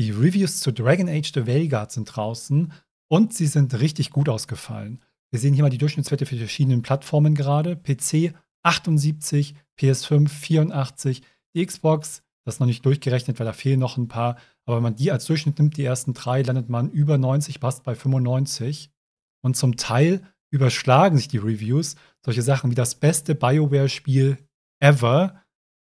Die Reviews zu Dragon Age The Vanguard sind draußen und sie sind richtig gut ausgefallen. Wir sehen hier mal die Durchschnittswerte für die verschiedenen Plattformen gerade. PC 78, PS5 84, die Xbox, das ist noch nicht durchgerechnet, weil da fehlen noch ein paar. Aber wenn man die als Durchschnitt nimmt, die ersten drei, landet man über 90, passt bei 95. Und zum Teil überschlagen sich die Reviews. Solche Sachen wie das beste BioWare-Spiel ever,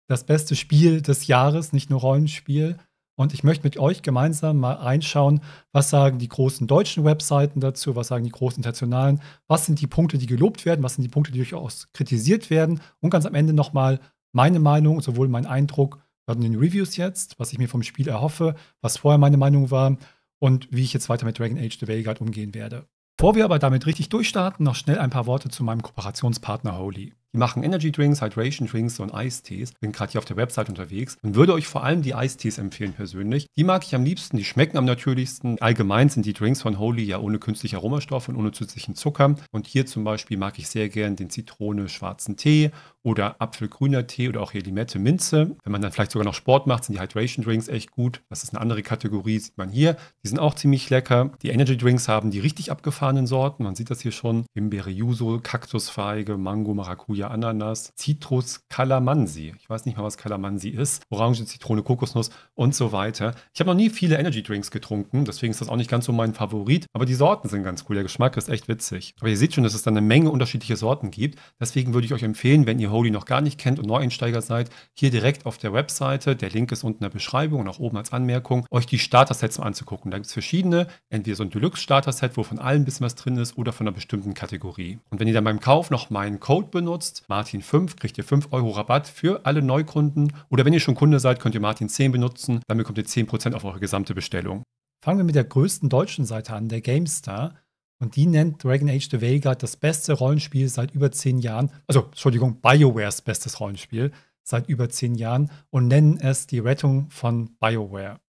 das beste Spiel des Jahres, nicht nur Rollenspiel, und ich möchte mit euch gemeinsam mal reinschauen, was sagen die großen deutschen Webseiten dazu, was sagen die großen internationalen, was sind die Punkte, die gelobt werden, was sind die Punkte, die durchaus kritisiert werden. Und ganz am Ende nochmal meine Meinung, sowohl mein Eindruck in den Reviews jetzt, was ich mir vom Spiel erhoffe, was vorher meine Meinung war und wie ich jetzt weiter mit Dragon Age The Vanguard umgehen werde. Bevor wir aber damit richtig durchstarten, noch schnell ein paar Worte zu meinem Kooperationspartner Holy. Die machen Energy Drinks, Hydration Drinks und Eistees. Bin gerade hier auf der Website unterwegs und würde euch vor allem die Eistees empfehlen persönlich. Die mag ich am liebsten, die schmecken am natürlichsten. Allgemein sind die Drinks von Holy ja ohne künstliche Aromastoffe und ohne zusätzlichen Zucker. Und hier zum Beispiel mag ich sehr gern den Zitrone-schwarzen Tee oder Apfelgrüner Tee oder auch hier Limette Minze. Wenn man dann vielleicht sogar noch Sport macht, sind die Hydration Drinks echt gut. Das ist eine andere Kategorie, sieht man hier. Die sind auch ziemlich lecker. Die Energy Drinks haben die richtig abgefahrenen Sorten. Man sieht das hier schon. Himbeere Yuzu, Kaktusfeige, Mango, Maracuja. Kiwi, Ananas, Citrus, Kalamansi. Ich weiß nicht mal, was Kalamansi ist. Orange, Zitrone, Kokosnuss und so weiter. Ich habe noch nie viele Energy Drinks getrunken, deswegen ist das auch nicht ganz so mein Favorit. Aber die Sorten sind ganz cool. Der Geschmack ist echt witzig. Aber ihr seht schon, dass es da eine Menge unterschiedliche Sorten gibt. Deswegen würde ich euch empfehlen, wenn ihr Holy noch gar nicht kennt und Neueinsteiger seid, hier direkt auf der Webseite, der Link ist unten in der Beschreibung und auch oben als Anmerkung, euch die Starter-Sets mal anzugucken. Da gibt es verschiedene, entweder so ein Deluxe-Starter-Set, wo von allem ein bisschen was drin ist oder von einer bestimmten Kategorie. Und wenn ihr dann beim Kauf noch meinen Code benutzt, benutzt Martin 5, kriegt ihr 5 Euro Rabatt für alle Neukunden. Oder wenn ihr schon Kunde seid, könnt ihr Martin 10 benutzen. Dann bekommt ihr 10% auf eure gesamte Bestellung. Fangen wir mit der größten deutschen Seite an, der GameStar. Und die nennt Dragon Age The Vanguard das beste Rollenspiel seit über 10 Jahren. Also, Entschuldigung, BioWares bestes Rollenspiel seit über 10 Jahren und nennen es die Rettung von BioWare.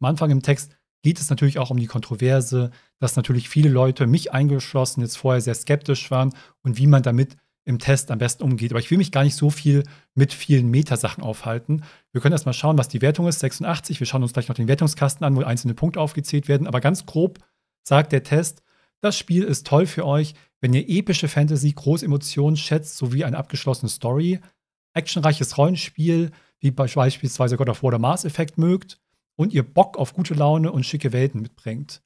Am Anfang im Text geht es natürlich auch um die Kontroverse, dass natürlich viele Leute, mich eingeschlossen, jetzt vorher sehr skeptisch waren und wie man damit im Test am besten umgeht. Aber ich will mich gar nicht so viel mit vielen Metasachen aufhalten. Wir können erstmal schauen, was die Wertung ist, 86. Wir schauen uns gleich noch den Wertungskasten an, wo einzelne Punkte aufgezählt werden. Aber ganz grob sagt der Test, das Spiel ist toll für euch, wenn ihr epische Fantasy, große Emotionen schätzt, sowie eine abgeschlossene Story, actionreiches Rollenspiel, wie beispielsweise God of War oder Mars Effect mögt und ihr Bock auf gute Laune und schicke Welten mitbringt.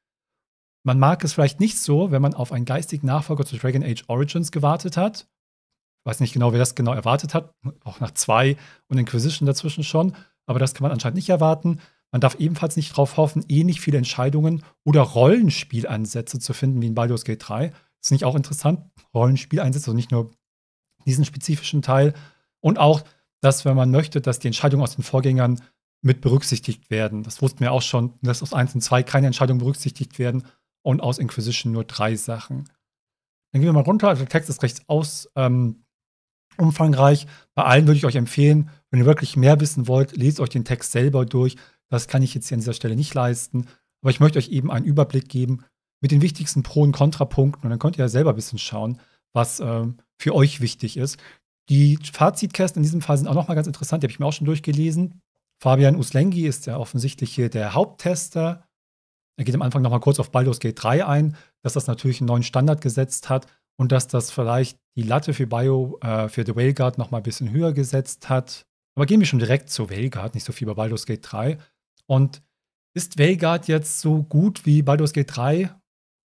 Man mag es vielleicht nicht so, wenn man auf einen geistigen Nachfolger zu Dragon Age Origins gewartet hat Weiß nicht genau, wer das genau erwartet hat. Auch nach zwei und Inquisition dazwischen schon. Aber das kann man anscheinend nicht erwarten. Man darf ebenfalls nicht darauf hoffen, ähnlich viele Entscheidungen oder Rollenspielansätze zu finden wie in Baldur's Gate 3. Ist nicht auch interessant? Rollenspieleinsätze, also nicht nur diesen spezifischen Teil. Und auch, dass, wenn man möchte, dass die Entscheidungen aus den Vorgängern mit berücksichtigt werden. Das wussten wir auch schon, dass aus 1 und 2 keine Entscheidungen berücksichtigt werden und aus Inquisition nur drei Sachen. Dann gehen wir mal runter. Also der Text ist recht aus, ähm, umfangreich. Bei allen würde ich euch empfehlen, wenn ihr wirklich mehr wissen wollt, lest euch den Text selber durch. Das kann ich jetzt hier an dieser Stelle nicht leisten. Aber ich möchte euch eben einen Überblick geben mit den wichtigsten Pro- und Kontrapunkten. Und dann könnt ihr ja selber ein bisschen schauen, was ähm, für euch wichtig ist. Die Fazitkästen in diesem Fall sind auch nochmal ganz interessant. Die habe ich mir auch schon durchgelesen. Fabian Uslengi ist ja offensichtlich hier der Haupttester. Er geht am Anfang nochmal kurz auf Baldur's Gate 3 ein, dass das natürlich einen neuen Standard gesetzt hat und dass das vielleicht die Latte für Bio, äh, für The Whaleguard mal ein bisschen höher gesetzt hat. Aber gehen wir schon direkt zu Whaleguard, nicht so viel bei Baldur's Gate 3. Und ist Whaleguard jetzt so gut wie Baldur's Gate 3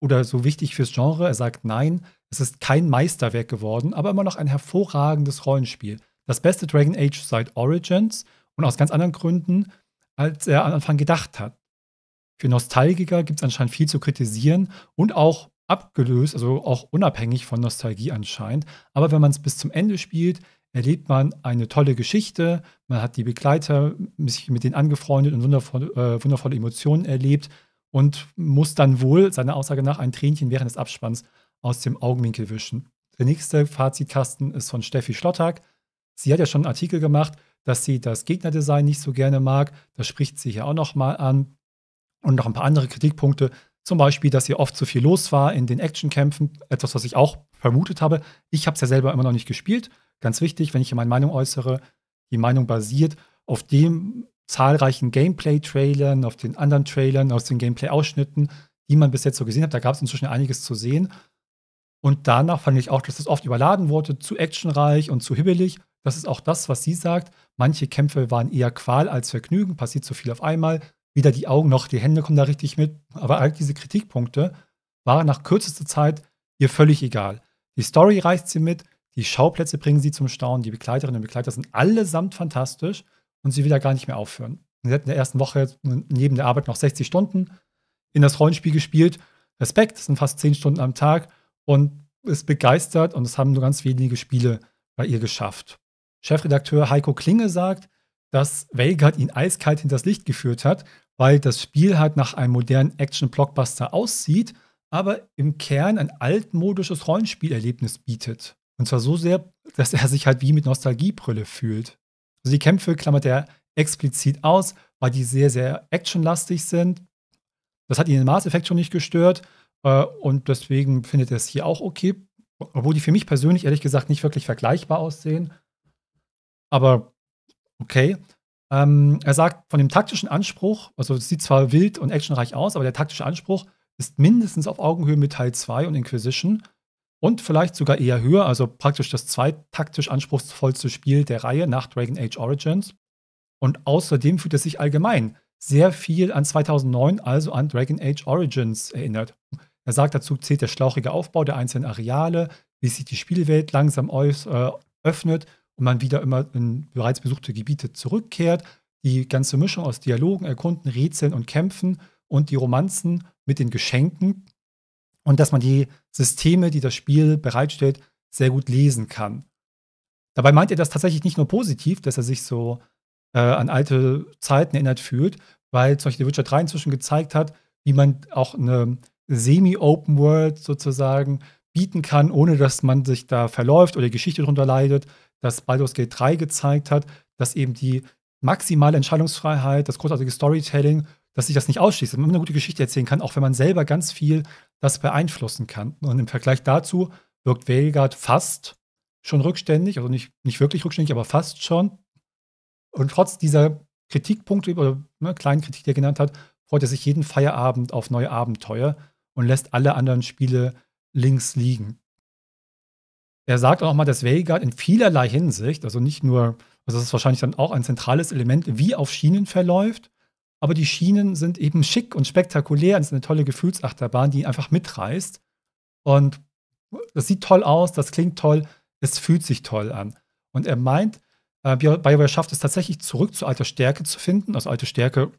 oder so wichtig fürs Genre? Er sagt nein, es ist kein Meisterwerk geworden, aber immer noch ein hervorragendes Rollenspiel. Das beste Dragon Age seit Origins und aus ganz anderen Gründen, als er am Anfang gedacht hat. Für Nostalgiker gibt es anscheinend viel zu kritisieren und auch abgelöst, also auch unabhängig von Nostalgie anscheinend. Aber wenn man es bis zum Ende spielt, erlebt man eine tolle Geschichte, man hat die Begleiter sich mit denen angefreundet und wundervoll, äh, wundervolle Emotionen erlebt und muss dann wohl, seiner Aussage nach, ein Tränchen während des Abspanns aus dem Augenwinkel wischen. Der nächste Fazitkasten ist von Steffi Schlottag. Sie hat ja schon einen Artikel gemacht, dass sie das Gegnerdesign nicht so gerne mag. Das spricht sie hier auch nochmal an. Und noch ein paar andere Kritikpunkte zum Beispiel, dass hier oft zu viel los war in den Actionkämpfen, etwas, was ich auch vermutet habe. Ich habe es ja selber immer noch nicht gespielt. Ganz wichtig, wenn ich hier meine Meinung äußere, die Meinung basiert auf den zahlreichen Gameplay-Trailern, auf den anderen Trailern, aus den Gameplay-Ausschnitten, die man bis jetzt so gesehen hat. Da gab es inzwischen einiges zu sehen. Und danach fand ich auch, dass es oft überladen wurde, zu actionreich und zu hibbelig. Das ist auch das, was sie sagt. Manche Kämpfe waren eher Qual als Vergnügen, passiert zu viel auf einmal weder die Augen noch die Hände kommen da richtig mit. Aber all diese Kritikpunkte waren nach kürzester Zeit ihr völlig egal. Die Story reißt sie mit, die Schauplätze bringen sie zum Staunen, die Begleiterinnen und Begleiter sind allesamt fantastisch und sie will da gar nicht mehr aufhören. Sie hat in der ersten Woche neben der Arbeit noch 60 Stunden in das Rollenspiel gespielt. Respekt, das sind fast 10 Stunden am Tag und ist begeistert und es haben nur ganz wenige Spiele bei ihr geschafft. Chefredakteur Heiko Klinge sagt, dass Velgard ihn eiskalt hinters Licht geführt hat, weil das Spiel halt nach einem modernen Action-Blockbuster aussieht, aber im Kern ein altmodisches Rollenspielerlebnis bietet. Und zwar so sehr, dass er sich halt wie mit Nostalgiebrille fühlt. Also die Kämpfe klammert er explizit aus, weil die sehr, sehr actionlastig sind. Das hat ihn in Mass Effect schon nicht gestört äh, und deswegen findet er es hier auch okay. Obwohl die für mich persönlich ehrlich gesagt nicht wirklich vergleichbar aussehen. Aber okay. Ähm, er sagt, von dem taktischen Anspruch, also es sieht zwar wild und actionreich aus, aber der taktische Anspruch ist mindestens auf Augenhöhe mit Teil 2 und Inquisition und vielleicht sogar eher höher, also praktisch das zweittaktisch anspruchsvollste Spiel der Reihe nach Dragon Age Origins. Und außerdem fühlt es sich allgemein sehr viel an 2009, also an Dragon Age Origins erinnert. Er sagt, dazu zählt der schlauchige Aufbau der einzelnen Areale, wie sich die Spielwelt langsam äh, öffnet und man wieder immer in bereits besuchte Gebiete zurückkehrt. Die ganze Mischung aus Dialogen, Erkunden, Rätseln und Kämpfen und die Romanzen mit den Geschenken und dass man die Systeme, die das Spiel bereitstellt, sehr gut lesen kann. Dabei meint er das tatsächlich nicht nur positiv, dass er sich so äh, an alte Zeiten erinnert fühlt, weil zum Beispiel The Witcher 3 inzwischen gezeigt hat, wie man auch eine semi-open World sozusagen bieten kann, ohne dass man sich da verläuft oder die Geschichte darunter leidet, das Baldur's Gate 3 gezeigt hat, dass eben die maximale Entscheidungsfreiheit, das großartige Storytelling, dass sich das nicht ausschließt, dass man immer eine gute Geschichte erzählen kann, auch wenn man selber ganz viel das beeinflussen kann. Und im Vergleich dazu wirkt Velgard fast schon rückständig, also nicht, nicht wirklich rückständig, aber fast schon. Und trotz dieser Kritikpunkte oder ne, kleinen Kritik, die er genannt hat, freut er sich jeden Feierabend auf neue Abenteuer und lässt alle anderen Spiele links liegen. Er sagt auch mal, dass Veygaard in vielerlei Hinsicht, also nicht nur, also das ist wahrscheinlich dann auch ein zentrales Element, wie auf Schienen verläuft, aber die Schienen sind eben schick und spektakulär. Es ist eine tolle Gefühlsachterbahn, die einfach mitreißt. Und das sieht toll aus, das klingt toll, es fühlt sich toll an. Und er meint, äh, BioWare schafft es tatsächlich zurück zu alter Stärke zu finden. Also alte Stärke,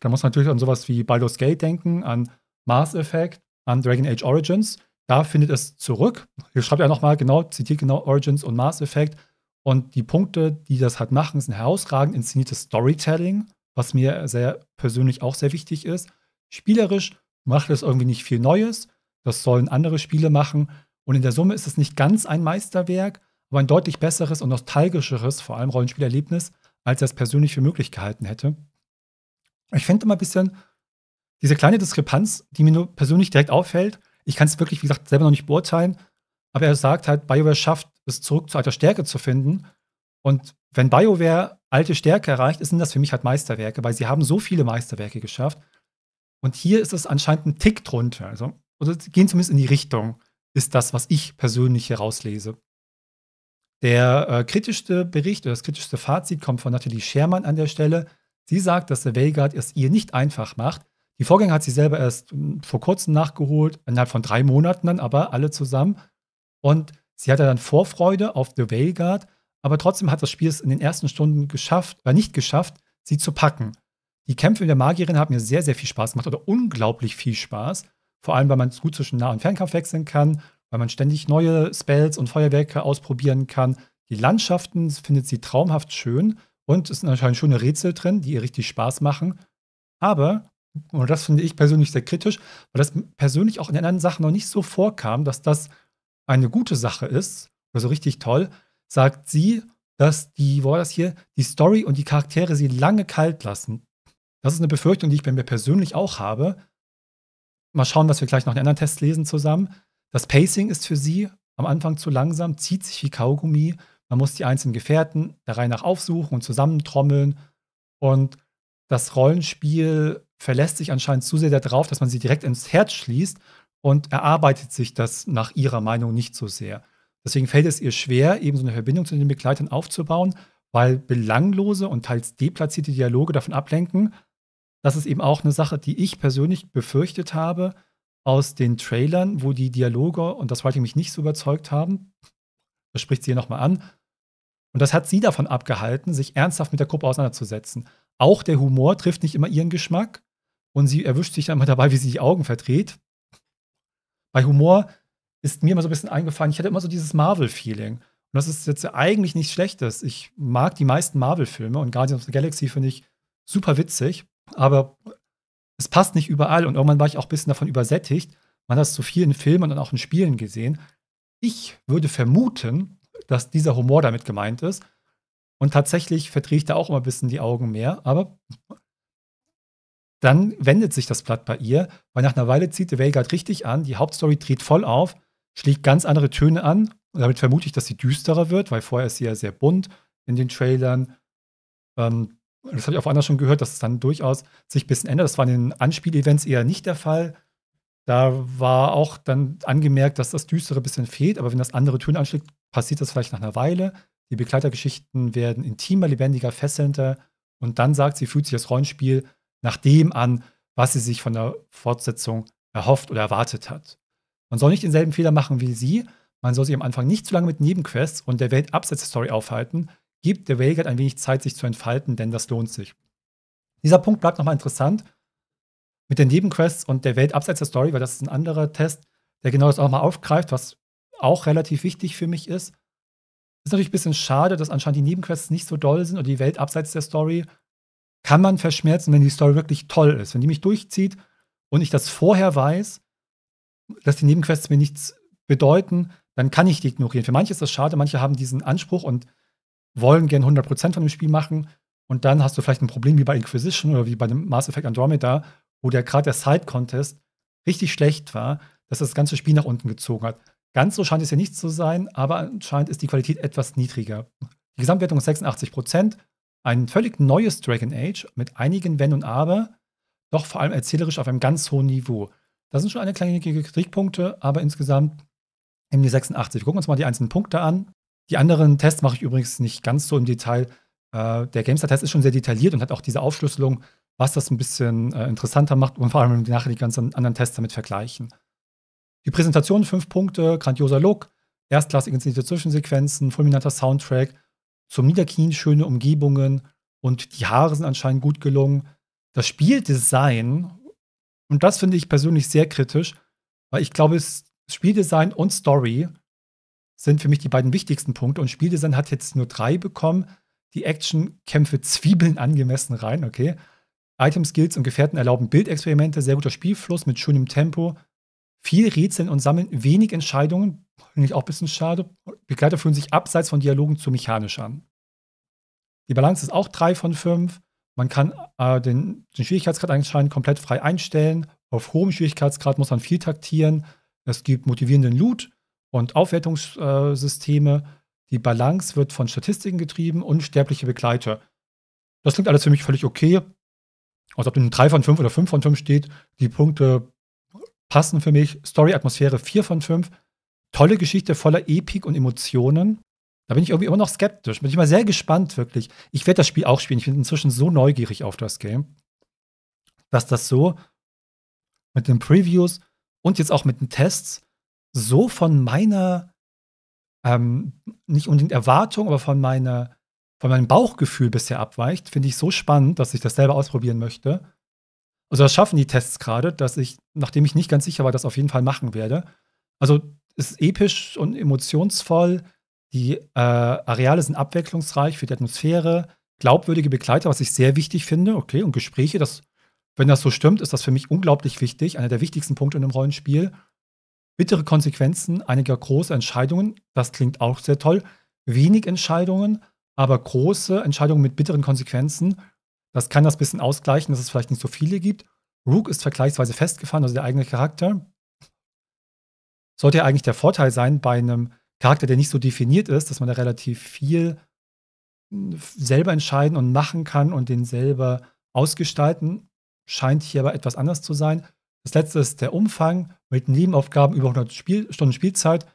da muss man natürlich an sowas wie Baldur's Gate denken, an Mars Effect, an Dragon Age Origins. Da findet es zurück. Hier schreibt er nochmal genau, zitiert genau Origins und Mars Effect. Und die Punkte, die das halt machen, sind herausragend inszeniertes Storytelling, was mir sehr persönlich auch sehr wichtig ist. Spielerisch macht es irgendwie nicht viel Neues. Das sollen andere Spiele machen. Und in der Summe ist es nicht ganz ein Meisterwerk, aber ein deutlich besseres und nostalgischeres, vor allem Rollenspielerlebnis, als er es persönlich für möglich gehalten hätte. Ich finde immer ein bisschen diese kleine Diskrepanz, die mir nur persönlich direkt auffällt, ich kann es wirklich, wie gesagt, selber noch nicht beurteilen, aber er sagt halt, BioWare schafft es zurück zu alter Stärke zu finden. Und wenn BioWare alte Stärke erreicht, sind das für mich halt Meisterwerke, weil sie haben so viele Meisterwerke geschafft. Und hier ist es anscheinend ein Tick drunter. Also, oder also gehen zumindest in die Richtung, ist das, was ich persönlich hier rauslese. Der äh, kritischste Bericht oder das kritischste Fazit kommt von Nathalie Schermann an der Stelle. Sie sagt, dass The Vanguard es ihr nicht einfach macht, die Vorgänger hat sie selber erst hm, vor kurzem nachgeholt, innerhalb von drei Monaten dann, aber alle zusammen. Und sie hatte dann Vorfreude auf The Veilguard, aber trotzdem hat das Spiel es in den ersten Stunden geschafft, oder äh, nicht geschafft, sie zu packen. Die Kämpfe mit der Magierin haben mir sehr, sehr viel Spaß gemacht oder unglaublich viel Spaß. Vor allem, weil man es gut zwischen Nah- und Fernkampf wechseln kann, weil man ständig neue Spells und Feuerwerke ausprobieren kann. Die Landschaften findet sie traumhaft schön und es sind anscheinend schöne Rätsel drin, die ihr richtig Spaß machen. Aber und das finde ich persönlich sehr kritisch, weil das persönlich auch in anderen Sachen noch nicht so vorkam, dass das eine gute Sache ist, also richtig toll, sagt sie, dass die, wo war das hier, die Story und die Charaktere sie lange kalt lassen. Das ist eine Befürchtung, die ich bei mir persönlich auch habe. Mal schauen, was wir gleich noch in anderen Tests lesen zusammen. Das Pacing ist für sie am Anfang zu langsam, zieht sich wie Kaugummi. Man muss die einzelnen Gefährten der Reihe nach aufsuchen und zusammentrommeln. Und das Rollenspiel verlässt sich anscheinend zu sehr darauf, dass man sie direkt ins Herz schließt und erarbeitet sich das nach ihrer Meinung nicht so sehr. Deswegen fällt es ihr schwer, eben so eine Verbindung zu den Begleitern aufzubauen, weil belanglose und teils deplatzierte Dialoge davon ablenken. Das ist eben auch eine Sache, die ich persönlich befürchtet habe aus den Trailern, wo die Dialoge und das Writing mich nicht so überzeugt haben. Das spricht sie hier nochmal an. Und das hat sie davon abgehalten, sich ernsthaft mit der Gruppe auseinanderzusetzen. Auch der Humor trifft nicht immer ihren Geschmack. Und sie erwischt sich dann mal dabei, wie sie die Augen verdreht. Bei Humor ist mir immer so ein bisschen eingefallen, ich hatte immer so dieses Marvel-Feeling. Und das ist jetzt eigentlich nichts Schlechtes. Ich mag die meisten Marvel-Filme und Guardians of the Galaxy finde ich super witzig, aber es passt nicht überall und irgendwann war ich auch ein bisschen davon übersättigt. Man hat es zu vielen Filmen und auch in Spielen gesehen. Ich würde vermuten, dass dieser Humor damit gemeint ist. Und tatsächlich verdrehe ich da auch immer ein bisschen die Augen mehr. Aber dann wendet sich das Blatt bei ihr, weil nach einer Weile zieht Veilgard richtig an, die Hauptstory dreht voll auf, schlägt ganz andere Töne an und damit vermute ich, dass sie düsterer wird, weil vorher ist sie ja sehr bunt in den Trailern. Ähm, das habe ich auch anders schon gehört, dass es dann durchaus sich ein bisschen ändert. Das war in den Anspielevents eher nicht der Fall. Da war auch dann angemerkt, dass das Düstere ein bisschen fehlt, aber wenn das andere Töne anschlägt, passiert das vielleicht nach einer Weile. Die Begleitergeschichten werden intimer, lebendiger, fesselnder und dann sagt sie, fühlt sich das Rollenspiel nach dem an, was sie sich von der Fortsetzung erhofft oder erwartet hat. Man soll nicht denselben Fehler machen wie sie, man soll sich am Anfang nicht zu lange mit Nebenquests und der Welt abseits der Story aufhalten, gibt der Waygard ein wenig Zeit, sich zu entfalten, denn das lohnt sich. Dieser Punkt bleibt nochmal interessant mit den Nebenquests und der Welt abseits der Story, weil das ist ein anderer Test, der genau das auch mal aufgreift, was auch relativ wichtig für mich ist. Es Ist natürlich ein bisschen schade, dass anscheinend die Nebenquests nicht so doll sind und die Welt abseits der Story kann man verschmerzen, wenn die Story wirklich toll ist. Wenn die mich durchzieht und ich das vorher weiß, dass die Nebenquests mir nichts bedeuten, dann kann ich die ignorieren. Für manche ist das schade, manche haben diesen Anspruch und wollen gern 100% von dem Spiel machen. Und dann hast du vielleicht ein Problem wie bei Inquisition oder wie bei dem Mass Effect Andromeda, wo der gerade der Side-Contest richtig schlecht war, dass das ganze Spiel nach unten gezogen hat. Ganz so scheint es ja nicht zu sein, aber anscheinend ist die Qualität etwas niedriger. Die Gesamtwertung ist 86 ein völlig neues Dragon Age mit einigen Wenn und Aber, doch vor allem erzählerisch auf einem ganz hohen Niveau. Das sind schon eine kleine Kriegpunkte, aber insgesamt eben die 86. Wir gucken uns mal die einzelnen Punkte an. Die anderen Tests mache ich übrigens nicht ganz so im Detail. Äh, der GameStar-Test ist schon sehr detailliert und hat auch diese Aufschlüsselung, was das ein bisschen äh, interessanter macht und vor allem nachher die ganzen anderen Tests damit vergleichen. Die Präsentation, fünf Punkte, grandioser Look, erstklassige inszenierte Zwischensequenzen, fulminanter Soundtrack, zum Niederknien schöne Umgebungen und die Haare sind anscheinend gut gelungen. Das Spieldesign, und das finde ich persönlich sehr kritisch, weil ich glaube, Spieldesign und Story sind für mich die beiden wichtigsten Punkte. Und Spieldesign hat jetzt nur drei bekommen. Die Action-Kämpfe zwiebeln angemessen rein, okay. Item-Skills und Gefährten erlauben Bildexperimente, sehr guter Spielfluss mit schönem Tempo. Viel Rätseln und Sammeln, wenig Entscheidungen, finde ich auch ein bisschen schade. Begleiter fühlen sich abseits von Dialogen zu mechanisch an. Die Balance ist auch 3 von 5. Man kann äh, den, den Schwierigkeitsgrad anscheinend komplett frei einstellen. Auf hohem Schwierigkeitsgrad muss man viel taktieren. Es gibt motivierenden Loot und Aufwertungssysteme. Die Balance wird von Statistiken getrieben und sterbliche Begleiter. Das klingt alles für mich völlig okay. Also ob in 3 von 5 oder 5 von 5 steht, die Punkte passen für mich. Story, Atmosphäre 4 von 5. Tolle Geschichte voller Epik und Emotionen. Da bin ich irgendwie immer noch skeptisch. Bin ich mal sehr gespannt, wirklich. Ich werde das Spiel auch spielen. Ich bin inzwischen so neugierig auf das Game, dass das so mit den Previews und jetzt auch mit den Tests so von meiner, ähm, nicht unbedingt Erwartung, aber von meiner, von meinem Bauchgefühl bisher abweicht, finde ich so spannend, dass ich das selber ausprobieren möchte. Also das schaffen die Tests gerade, dass ich, nachdem ich nicht ganz sicher war, das auf jeden Fall machen werde. Also es ist episch und emotionsvoll. Die äh, Areale sind abwechslungsreich für die Atmosphäre, glaubwürdige Begleiter, was ich sehr wichtig finde. Okay, und Gespräche, das, wenn das so stimmt, ist das für mich unglaublich wichtig. Einer der wichtigsten Punkte in einem Rollenspiel. Bittere Konsequenzen einiger großer Entscheidungen, das klingt auch sehr toll. Wenig Entscheidungen, aber große Entscheidungen mit bitteren Konsequenzen. Das kann das ein bisschen ausgleichen, dass es vielleicht nicht so viele gibt. Rook ist vergleichsweise festgefahren, also der eigene Charakter. Sollte ja eigentlich der Vorteil sein bei einem Charakter, der nicht so definiert ist, dass man da relativ viel hm, selber entscheiden und machen kann und den selber ausgestalten. Scheint hier aber etwas anders zu sein. Das letzte ist der Umfang mit Nebenaufgaben über 100 Spiel Stunden Spielzeit.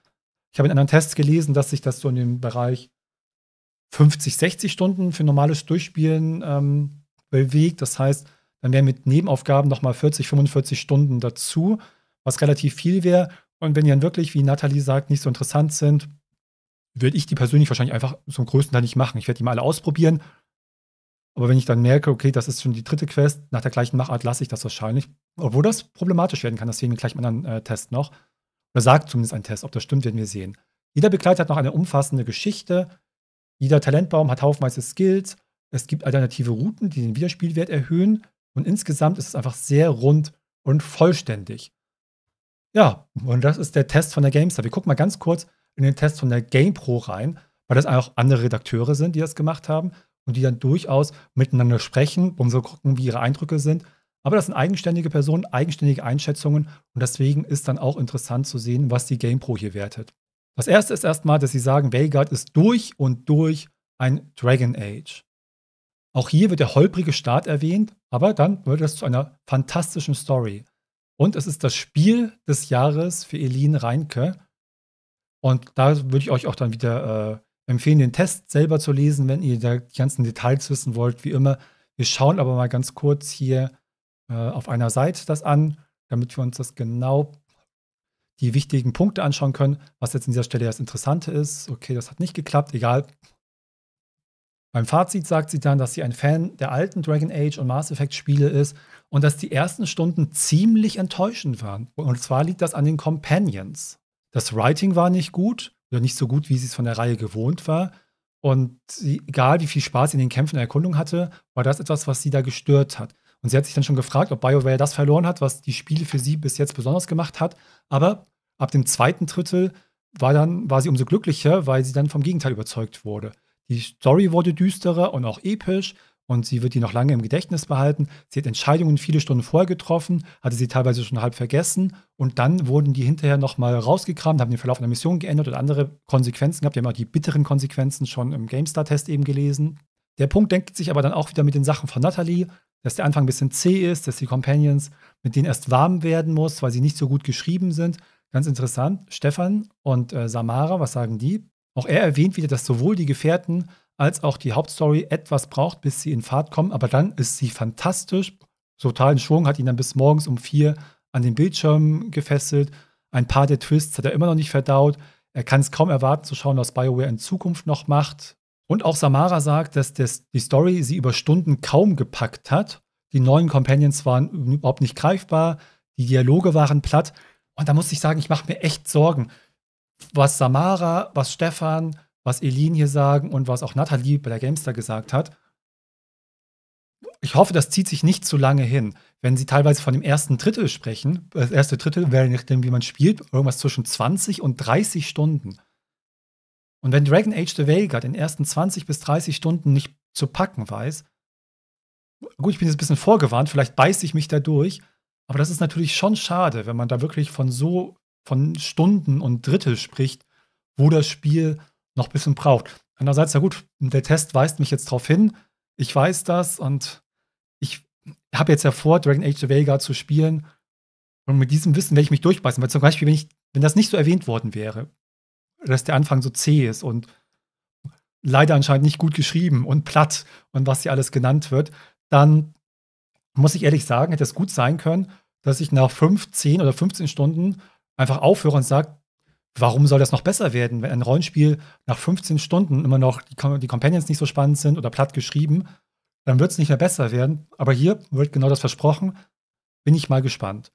Ich habe in anderen Tests gelesen, dass sich das so in dem Bereich 50, 60 Stunden für normales Durchspielen ähm, bewegt. Das heißt, dann wären mit Nebenaufgaben nochmal 40, 45 Stunden dazu, was relativ viel wäre. Und wenn die dann wirklich, wie Nathalie sagt, nicht so interessant sind, würde ich die persönlich wahrscheinlich einfach zum größten Teil nicht machen. Ich werde die mal alle ausprobieren. Aber wenn ich dann merke, okay, das ist schon die dritte Quest, nach der gleichen Machart lasse ich das wahrscheinlich. Obwohl das problematisch werden kann, das sehen wir gleich mal einen äh, Test noch. Oder sagt zumindest ein Test, ob das stimmt, werden wir sehen. Jeder Begleiter hat noch eine umfassende Geschichte. Jeder Talentbaum hat haufenweise Skills. Es gibt alternative Routen, die den Wiederspielwert erhöhen. Und insgesamt ist es einfach sehr rund und vollständig. Ja, und das ist der Test von der GameStar. Wir gucken mal ganz kurz in den Test von der GamePro rein, weil das auch andere Redakteure sind, die das gemacht haben und die dann durchaus miteinander sprechen, um so gucken, wie ihre Eindrücke sind. Aber das sind eigenständige Personen, eigenständige Einschätzungen und deswegen ist dann auch interessant zu sehen, was die GamePro hier wertet. Das erste ist erstmal, dass sie sagen, Vanguard ist durch und durch ein Dragon Age. Auch hier wird der holprige Start erwähnt, aber dann wird es zu einer fantastischen Story. Und es ist das Spiel des Jahres für Eline Reinke. Und da würde ich euch auch dann wieder äh, empfehlen, den Test selber zu lesen, wenn ihr da die ganzen Details wissen wollt, wie immer. Wir schauen aber mal ganz kurz hier äh, auf einer Seite das an, damit wir uns das genau die wichtigen Punkte anschauen können, was jetzt an dieser Stelle das Interessante ist. Okay, das hat nicht geklappt, egal, beim Fazit sagt sie dann, dass sie ein Fan der alten Dragon Age und Mass Effect Spiele ist und dass die ersten Stunden ziemlich enttäuschend waren. Und zwar liegt das an den Companions. Das Writing war nicht gut oder nicht so gut, wie sie es von der Reihe gewohnt war. Und sie, egal wie viel Spaß sie in den Kämpfen der Erkundung hatte, war das etwas, was sie da gestört hat. Und sie hat sich dann schon gefragt, ob BioWare das verloren hat, was die Spiele für sie bis jetzt besonders gemacht hat. Aber ab dem zweiten Drittel war, dann, war sie umso glücklicher, weil sie dann vom Gegenteil überzeugt wurde. Die Story wurde düsterer und auch episch und sie wird die noch lange im Gedächtnis behalten. Sie hat Entscheidungen viele Stunden vorher getroffen, hatte sie teilweise schon halb vergessen und dann wurden die hinterher nochmal rausgekramt, haben den Verlauf einer Mission geändert und andere Konsequenzen gehabt. Wir haben auch die bitteren Konsequenzen schon im GameStar-Test eben gelesen. Der Punkt denkt sich aber dann auch wieder mit den Sachen von Natalie, dass der Anfang ein bisschen zäh ist, dass die Companions mit denen erst warm werden muss, weil sie nicht so gut geschrieben sind. Ganz interessant, Stefan und äh, Samara, was sagen die? Auch er erwähnt wieder, dass sowohl die Gefährten als auch die Hauptstory etwas braucht, bis sie in Fahrt kommen, aber dann ist sie fantastisch. Totalen Schwung hat ihn dann bis morgens um vier an den Bildschirm gefesselt. Ein paar der Twists hat er immer noch nicht verdaut. Er kann es kaum erwarten zu schauen, was BioWare in Zukunft noch macht. Und auch Samara sagt, dass das, die Story sie über Stunden kaum gepackt hat. Die neuen Companions waren überhaupt nicht greifbar. Die Dialoge waren platt. Und da muss ich sagen, ich mache mir echt Sorgen was Samara, was Stefan, was Elin hier sagen und was auch Nathalie bei der Gamester gesagt hat. Ich hoffe, das zieht sich nicht zu lange hin. Wenn sie teilweise von dem ersten Drittel sprechen, äh, das erste Drittel wäre nicht wie man spielt, irgendwas zwischen 20 und 30 Stunden. Und wenn Dragon Age the Vega den ersten 20 bis 30 Stunden nicht zu packen weiß, gut, ich bin jetzt ein bisschen vorgewarnt, vielleicht beiße ich mich da durch, aber das ist natürlich schon schade, wenn man da wirklich von so von Stunden und Drittel spricht, wo das Spiel noch ein bisschen braucht. Andererseits, ja gut, der Test weist mich jetzt darauf hin, ich weiß das und ich habe jetzt ja vor, Dragon Age the Vega zu spielen. Und mit diesem Wissen werde ich mich durchbeißen, weil zum Beispiel, wenn, ich, wenn das nicht so erwähnt worden wäre, dass der Anfang so zäh ist und leider anscheinend nicht gut geschrieben und platt und was hier alles genannt wird, dann muss ich ehrlich sagen, hätte es gut sein können, dass ich nach 5, 10 oder 15 Stunden einfach aufhöre und sage, warum soll das noch besser werden, wenn ein Rollenspiel nach 15 Stunden immer noch die, die Companions nicht so spannend sind oder platt geschrieben, dann wird es nicht mehr besser werden. Aber hier wird genau das versprochen. Bin ich mal gespannt.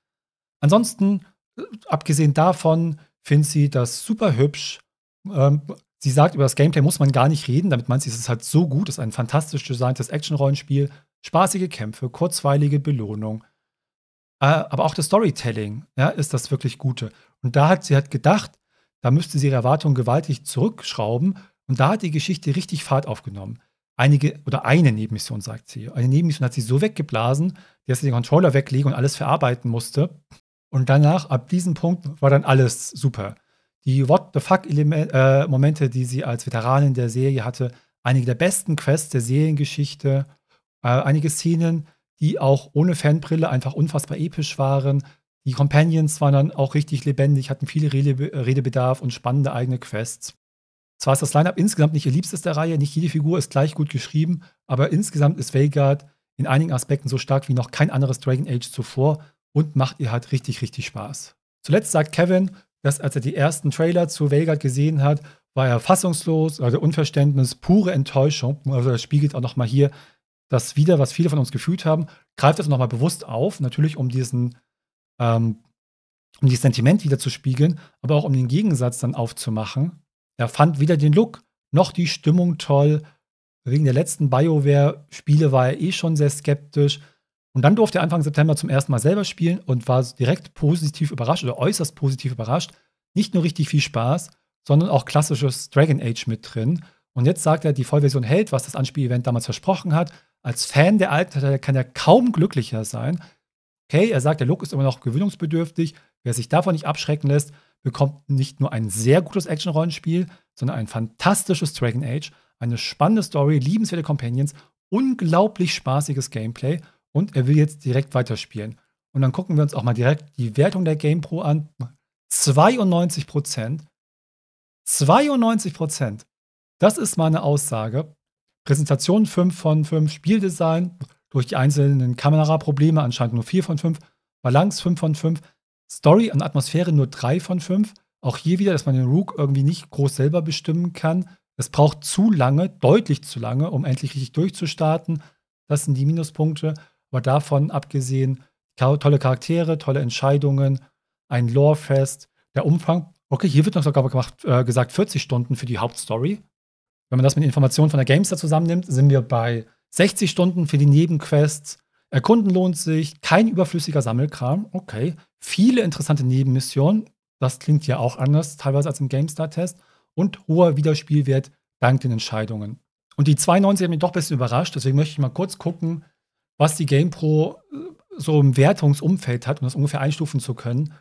Ansonsten, äh, abgesehen davon, findet sie das super hübsch. Ähm, sie sagt, über das Gameplay muss man gar nicht reden. Damit meint sie, es ist halt so gut. Es ist ein fantastisch designtes Action-Rollenspiel. Spaßige Kämpfe, kurzweilige Belohnung, äh, aber auch das Storytelling ja, ist das wirklich Gute. Und da hat sie hat gedacht, da müsste sie ihre Erwartungen gewaltig zurückschrauben. Und da hat die Geschichte richtig Fahrt aufgenommen. Einige oder eine Nebenmission, sagt sie. Eine Nebenmission hat sie so weggeblasen, dass sie den Controller weglegen und alles verarbeiten musste. Und danach, ab diesem Punkt, war dann alles super. Die What the fuck-Momente, äh, die sie als Veteranin der Serie hatte, einige der besten Quests der Seriengeschichte, äh, einige Szenen, die auch ohne Fanbrille einfach unfassbar episch waren. Die Companions waren dann auch richtig lebendig, hatten viele Rede äh, Redebedarf und spannende eigene Quests. Zwar ist das Lineup insgesamt nicht ihr liebstes der Reihe, nicht jede Figur ist gleich gut geschrieben, aber insgesamt ist Veigarde in einigen Aspekten so stark wie noch kein anderes Dragon Age zuvor und macht ihr halt richtig, richtig Spaß. Zuletzt sagt Kevin, dass als er die ersten Trailer zu Veigarde gesehen hat, war er fassungslos, also Unverständnis, pure Enttäuschung. Also das spiegelt auch nochmal hier das wieder, was viele von uns gefühlt haben, greift das nochmal bewusst auf, natürlich um diesen, ähm, um dieses Sentiment wieder zu spiegeln, aber auch um den Gegensatz dann aufzumachen. Er fand weder den Look noch die Stimmung toll. Wegen der letzten BioWare-Spiele war er eh schon sehr skeptisch. Und dann durfte er Anfang September zum ersten Mal selber spielen und war direkt positiv überrascht oder äußerst positiv überrascht. Nicht nur richtig viel Spaß, sondern auch klassisches Dragon Age mit drin. Und jetzt sagt er, die Vollversion hält, was das Anspielevent damals versprochen hat. Als Fan der Alten kann er kaum glücklicher sein. Okay, er sagt, der Look ist immer noch gewöhnungsbedürftig. Wer sich davon nicht abschrecken lässt, bekommt nicht nur ein sehr gutes Action-Rollenspiel, sondern ein fantastisches Dragon Age, eine spannende Story, liebenswerte Companions, unglaublich spaßiges Gameplay und er will jetzt direkt weiterspielen. Und dann gucken wir uns auch mal direkt die Wertung der Game Pro an. 92 Prozent. 92 Prozent. Das ist meine Aussage. Präsentation 5 von 5, Spieldesign durch die einzelnen Kameraprobleme anscheinend nur 4 von 5, Balance 5 von 5, Story und Atmosphäre nur 3 von 5. Auch hier wieder, dass man den Rook irgendwie nicht groß selber bestimmen kann. Es braucht zu lange, deutlich zu lange, um endlich richtig durchzustarten. Das sind die Minuspunkte. Aber davon abgesehen, tolle Charaktere, tolle Entscheidungen, ein Lorefest, der Umfang. Okay, hier wird noch sogar gemacht, äh, gesagt 40 Stunden für die Hauptstory. Wenn man das mit Informationen von der Gamestar zusammennimmt, sind wir bei 60 Stunden für die Nebenquests. Erkunden lohnt sich, kein überflüssiger Sammelkram, okay. Viele interessante Nebenmissionen, das klingt ja auch anders teilweise als im GameStar-Test. Und hoher Wiederspielwert dank den Entscheidungen. Und die 92 hat mich doch ein bisschen überrascht, deswegen möchte ich mal kurz gucken, was die GamePro äh, so im Wertungsumfeld hat, um das ungefähr einstufen zu können.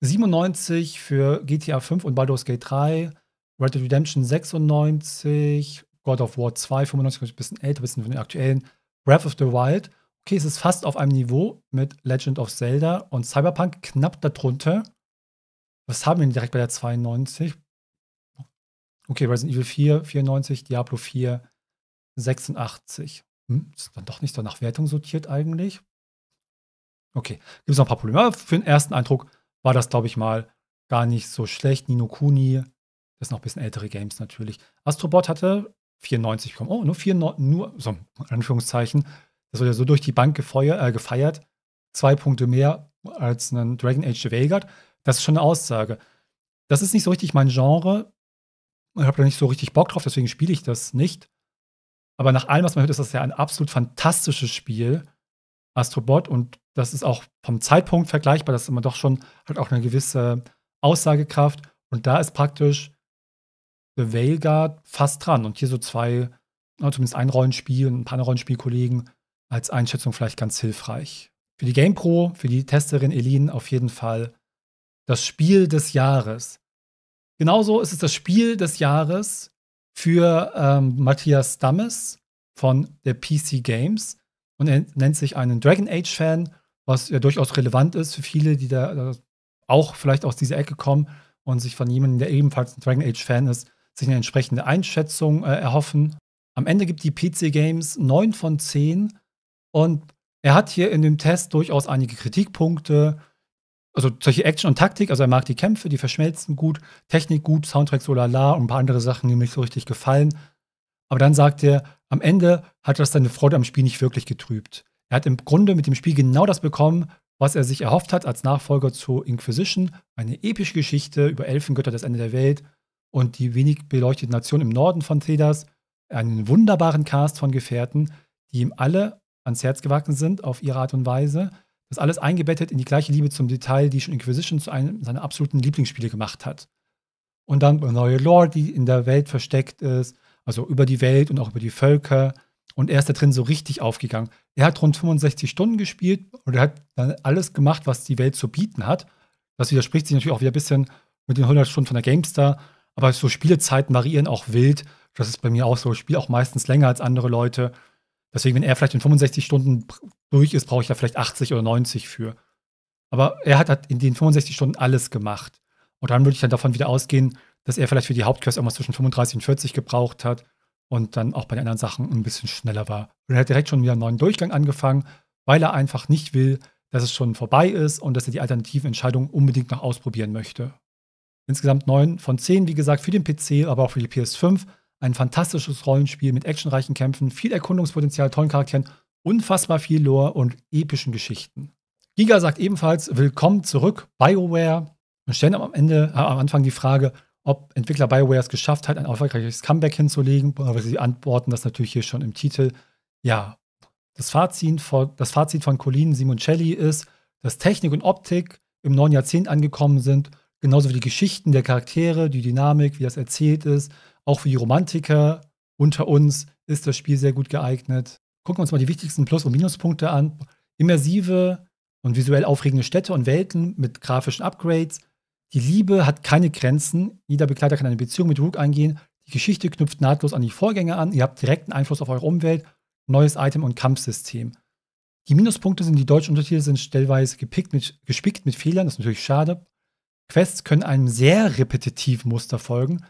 97 für GTA 5 und Baldur's Gate 3, Red Dead Redemption 96, God of War 2, 95, ein bisschen älter, ein bisschen von den aktuellen, Breath of the Wild. Okay, es ist fast auf einem Niveau mit Legend of Zelda und Cyberpunk knapp darunter. Was haben wir denn direkt bei der 92? Okay, Resident Evil 4, 94, Diablo 4, 86. Hm, ist dann doch nicht so nach Wertung sortiert eigentlich. Okay, gibt es noch ein paar Probleme. Aber für den ersten Eindruck war das, glaube ich, mal gar nicht so schlecht. Nino Kuni, das sind noch ein bisschen ältere Games natürlich. Astrobot hatte 94, oh, nur 94, nur, so, in Anführungszeichen, das wurde ja so durch die Bank gefeuer, äh, gefeiert. Zwei Punkte mehr als ein Dragon Age The Vanguard. Das ist schon eine Aussage. Das ist nicht so richtig mein Genre. Ich habe da nicht so richtig Bock drauf, deswegen spiele ich das nicht. Aber nach allem, was man hört, ist das ja ein absolut fantastisches Spiel, Astrobot. Und das ist auch vom Zeitpunkt vergleichbar. Das ist immer doch schon, hat auch eine gewisse Aussagekraft. Und da ist praktisch The Veilguard fast dran. Und hier so zwei, zumindest ein Rollenspiel, und ein paar Rollenspielkollegen als Einschätzung vielleicht ganz hilfreich. Für die GamePro, für die Testerin Elin auf jeden Fall das Spiel des Jahres. Genauso ist es das Spiel des Jahres für ähm, Matthias Dammes von der PC Games. Und er nennt sich einen Dragon Age-Fan, was ja durchaus relevant ist für viele, die da äh, auch vielleicht aus dieser Ecke kommen und sich von jemandem, der ebenfalls ein Dragon Age-Fan ist, sich eine entsprechende Einschätzung äh, erhoffen. Am Ende gibt die PC Games 9 von 10 und er hat hier in dem Test durchaus einige Kritikpunkte. Also solche Action und Taktik, also er mag die Kämpfe, die verschmelzen gut, Technik gut, Soundtrack so lala und ein paar andere Sachen, die mir nicht so richtig gefallen. Aber dann sagt er, am Ende hat das seine Freude am Spiel nicht wirklich getrübt. Er hat im Grunde mit dem Spiel genau das bekommen, was er sich erhofft hat als Nachfolger zu Inquisition, eine epische Geschichte über Elfengötter, das Ende der Welt, und die wenig beleuchtete Nation im Norden von Cedas einen wunderbaren Cast von Gefährten, die ihm alle ans Herz gewachsen sind auf ihre Art und Weise. Das alles eingebettet in die gleiche Liebe zum Detail, die schon Inquisition zu einem seiner absoluten Lieblingsspiele gemacht hat. Und dann neue Lore, die in der Welt versteckt ist, also über die Welt und auch über die Völker. Und er ist da drin so richtig aufgegangen. Er hat rund 65 Stunden gespielt und er hat dann alles gemacht, was die Welt zu bieten hat. Das widerspricht sich natürlich auch wieder ein bisschen mit den 100 Stunden von der GameStar, aber so Spielezeiten variieren auch wild. Das ist bei mir auch so. Ich spiele auch meistens länger als andere Leute. Deswegen, wenn er vielleicht in 65 Stunden durch ist, brauche ich da vielleicht 80 oder 90 für. Aber er hat, in den 65 Stunden alles gemacht. Und dann würde ich dann davon wieder ausgehen, dass er vielleicht für die Hauptquest irgendwas zwischen 35 und 40 gebraucht hat und dann auch bei den anderen Sachen ein bisschen schneller war. Und er hat direkt schon wieder einen neuen Durchgang angefangen, weil er einfach nicht will, dass es schon vorbei ist und dass er die alternativen Entscheidungen unbedingt noch ausprobieren möchte. Insgesamt 9 von 10, wie gesagt, für den PC, aber auch für die PS5. Ein fantastisches Rollenspiel mit actionreichen Kämpfen, viel Erkundungspotenzial, tollen Charakteren, unfassbar viel Lore und epischen Geschichten. Giga sagt ebenfalls, willkommen zurück, BioWare. Wir stellen am, Ende, äh, am Anfang die Frage, ob Entwickler BioWare es geschafft hat, ein erfolgreiches Comeback hinzulegen. Aber sie antworten das natürlich hier schon im Titel. Ja, das Fazit von, das Fazit von Colin Simoncelli ist, dass Technik und Optik im neuen Jahrzehnt angekommen sind genauso wie die Geschichten der Charaktere, die Dynamik, wie das erzählt ist. Auch für die Romantiker unter uns ist das Spiel sehr gut geeignet. Gucken wir uns mal die wichtigsten Plus- und Minuspunkte an. Immersive und visuell aufregende Städte und Welten mit grafischen Upgrades. Die Liebe hat keine Grenzen. Jeder Begleiter kann eine Beziehung mit Rook eingehen. Die Geschichte knüpft nahtlos an die Vorgänge an. Ihr habt direkten Einfluss auf eure Umwelt, neues Item und Kampfsystem. Die Minuspunkte sind, die deutschen Untertitel sind stellweise gepickt mit, gespickt mit Fehlern. Das ist natürlich schade. Quests können einem sehr repetitiven Muster folgen.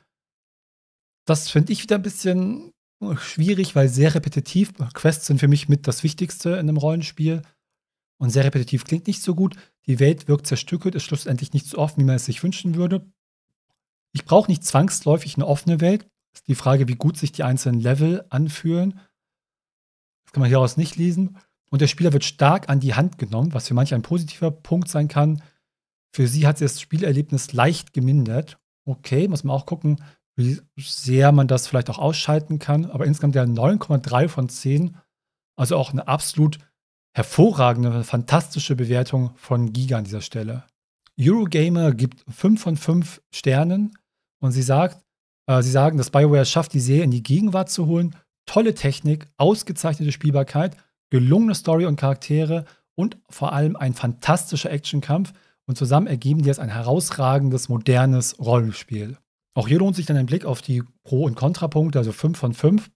Das finde ich wieder ein bisschen schwierig, weil sehr repetitiv. Quests sind für mich mit das Wichtigste in einem Rollenspiel. Und sehr repetitiv klingt nicht so gut. Die Welt wirkt zerstückelt, ist schlussendlich nicht so offen, wie man es sich wünschen würde. Ich brauche nicht zwangsläufig eine offene Welt. Ist die Frage, wie gut sich die einzelnen Level anfühlen. Das kann man hieraus nicht lesen. Und der Spieler wird stark an die Hand genommen, was für manche ein positiver Punkt sein kann. Für sie hat sie das Spielerlebnis leicht gemindert. Okay, muss man auch gucken, wie sehr man das vielleicht auch ausschalten kann. Aber insgesamt ja 9,3 von 10. Also auch eine absolut hervorragende, fantastische Bewertung von Giga an dieser Stelle. Eurogamer gibt 5 von 5 Sternen und sie sagt, äh, sie sagen, dass Bioware schafft, die Serie in die Gegenwart zu holen. Tolle Technik, ausgezeichnete Spielbarkeit, gelungene Story und Charaktere und vor allem ein fantastischer Actionkampf, und zusammen ergeben die jetzt ein herausragendes, modernes Rollenspiel. Auch hier lohnt sich dann ein Blick auf die Pro- und Kontrapunkte, also 5 von 5.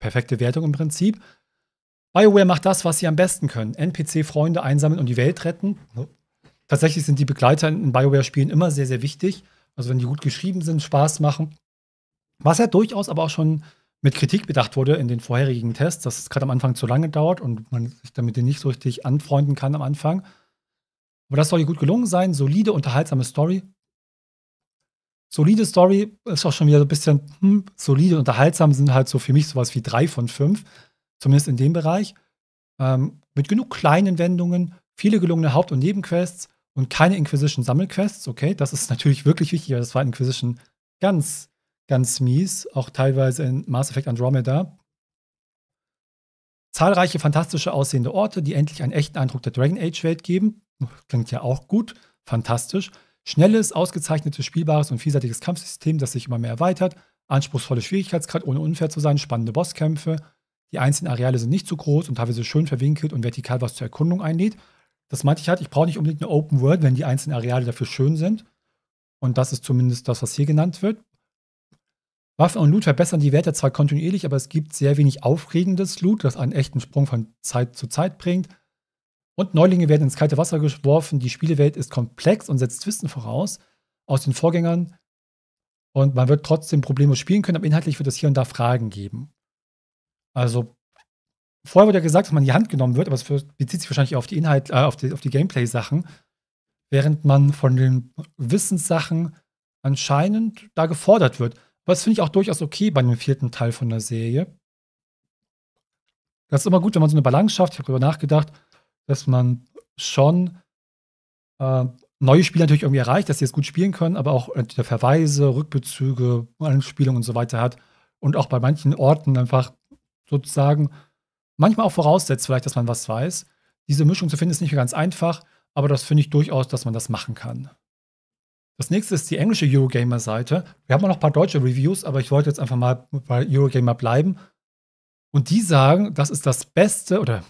Perfekte Wertung im Prinzip. BioWare macht das, was sie am besten können. NPC-Freunde einsammeln und die Welt retten. Tatsächlich sind die Begleiter in BioWare-Spielen immer sehr, sehr wichtig. Also wenn die gut geschrieben sind, Spaß machen. Was ja durchaus aber auch schon mit Kritik bedacht wurde in den vorherigen Tests, dass es gerade am Anfang zu lange dauert und man sich damit nicht so richtig anfreunden kann am Anfang. Aber das soll hier gut gelungen sein. Solide, unterhaltsame Story. Solide Story ist auch schon wieder so ein bisschen hm, solide, unterhaltsam sind halt so für mich sowas wie drei von fünf, zumindest in dem Bereich. Ähm, mit genug kleinen Wendungen, viele gelungene Haupt- und Nebenquests und keine Inquisition-Sammelquests. Okay, das ist natürlich wirklich wichtig, weil das war Inquisition ganz, ganz mies, auch teilweise in Mass Effect Andromeda. Zahlreiche fantastische aussehende Orte, die endlich einen echten Eindruck der Dragon Age Welt geben. Klingt ja auch gut, fantastisch. Schnelles, ausgezeichnetes, spielbares und vielseitiges Kampfsystem, das sich immer mehr erweitert. Anspruchsvolle Schwierigkeitsgrad, ohne unfair zu sein, spannende Bosskämpfe. Die einzelnen Areale sind nicht zu groß und teilweise schön verwinkelt und vertikal, was zur Erkundung einlädt. Das meinte ich halt, ich brauche nicht unbedingt eine Open World, wenn die einzelnen Areale dafür schön sind. Und das ist zumindest das, was hier genannt wird. Waffen und Loot verbessern die Werte zwar kontinuierlich, aber es gibt sehr wenig aufregendes Loot, das einen echten Sprung von Zeit zu Zeit bringt. Und Neulinge werden ins kalte Wasser geworfen. Die Spielewelt ist komplex und setzt Wissen voraus aus den Vorgängern. Und man wird trotzdem problemlos spielen können, aber inhaltlich wird es hier und da Fragen geben. Also, vorher wurde ja gesagt, dass man in die Hand genommen wird, aber es bezieht sich wahrscheinlich auf die äh, auf die, auf die Gameplay-Sachen. Während man von den Wissenssachen anscheinend da gefordert wird. Was finde ich auch durchaus okay bei dem vierten Teil von der Serie. Das ist immer gut, wenn man so eine Balance schafft. Ich habe darüber nachgedacht, dass man schon äh, neue Spieler natürlich irgendwie erreicht, dass sie es gut spielen können, aber auch äh, entweder Verweise, Rückbezüge, Anspielungen und so weiter hat. Und auch bei manchen Orten einfach sozusagen manchmal auch voraussetzt, vielleicht, dass man was weiß. Diese Mischung zu finden ist nicht ganz einfach, aber das finde ich durchaus, dass man das machen kann. Das nächste ist die englische Eurogamer-Seite. Wir haben auch noch ein paar deutsche Reviews, aber ich wollte jetzt einfach mal bei Eurogamer bleiben. Und die sagen, das ist das Beste, oder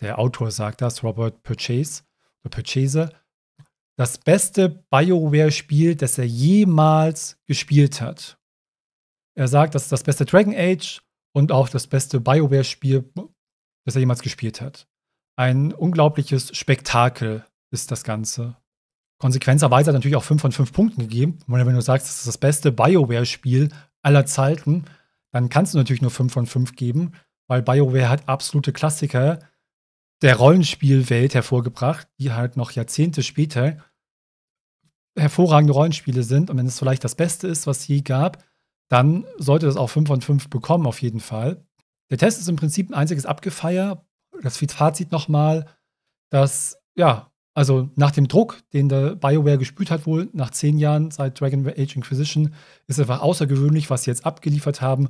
der Autor sagt das, Robert Purchase, oder Purchase, das beste BioWare-Spiel, das er jemals gespielt hat. Er sagt, das ist das beste Dragon Age und auch das beste BioWare-Spiel, das er jemals gespielt hat. Ein unglaubliches Spektakel ist das Ganze konsequenterweise natürlich auch 5 von 5 Punkten gegeben. Und wenn du sagst, das ist das beste BioWare-Spiel aller Zeiten, dann kannst du natürlich nur 5 von 5 geben, weil BioWare hat absolute Klassiker der Rollenspielwelt hervorgebracht, die halt noch Jahrzehnte später hervorragende Rollenspiele sind. Und wenn es vielleicht das Beste ist, was es je gab, dann sollte das auch 5 von 5 bekommen, auf jeden Fall. Der Test ist im Prinzip ein einziges Abgefeier. Das Fazit nochmal, dass ja, also nach dem Druck, den der BioWare gespürt hat, wohl nach zehn Jahren seit Dragon Age Inquisition, ist einfach außergewöhnlich, was sie jetzt abgeliefert haben.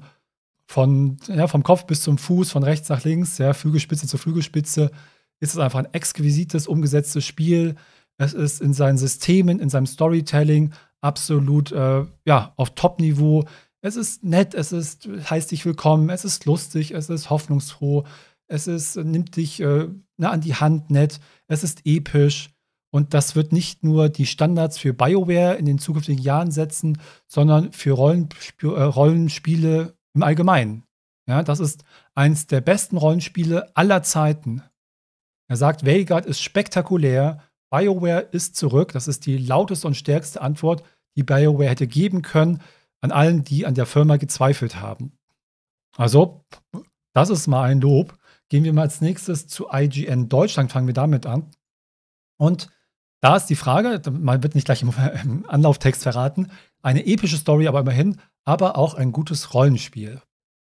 Von, ja, vom Kopf bis zum Fuß, von rechts nach links, ja, Flügelspitze zu Flügelspitze, ist es einfach ein exquisites, umgesetztes Spiel. Es ist in seinen Systemen, in seinem Storytelling absolut äh, ja, auf Top-Niveau. Es ist nett, es ist heißt dich willkommen, es ist lustig, es ist hoffnungsfroh, es ist, nimmt dich äh, na, ne, an die Hand nett, es ist episch. Und das wird nicht nur die Standards für BioWare in den zukünftigen Jahren setzen, sondern für Rollensp äh, Rollenspiele im Allgemeinen. Ja, das ist eins der besten Rollenspiele aller Zeiten. Er sagt, Vanguard ist spektakulär, BioWare ist zurück. Das ist die lauteste und stärkste Antwort, die BioWare hätte geben können an allen, die an der Firma gezweifelt haben. Also, das ist mal ein Lob. Gehen wir mal als nächstes zu IGN Deutschland, fangen wir damit an. Und da ist die Frage, man wird nicht gleich im Anlauftext verraten, eine epische Story, aber immerhin, aber auch ein gutes Rollenspiel.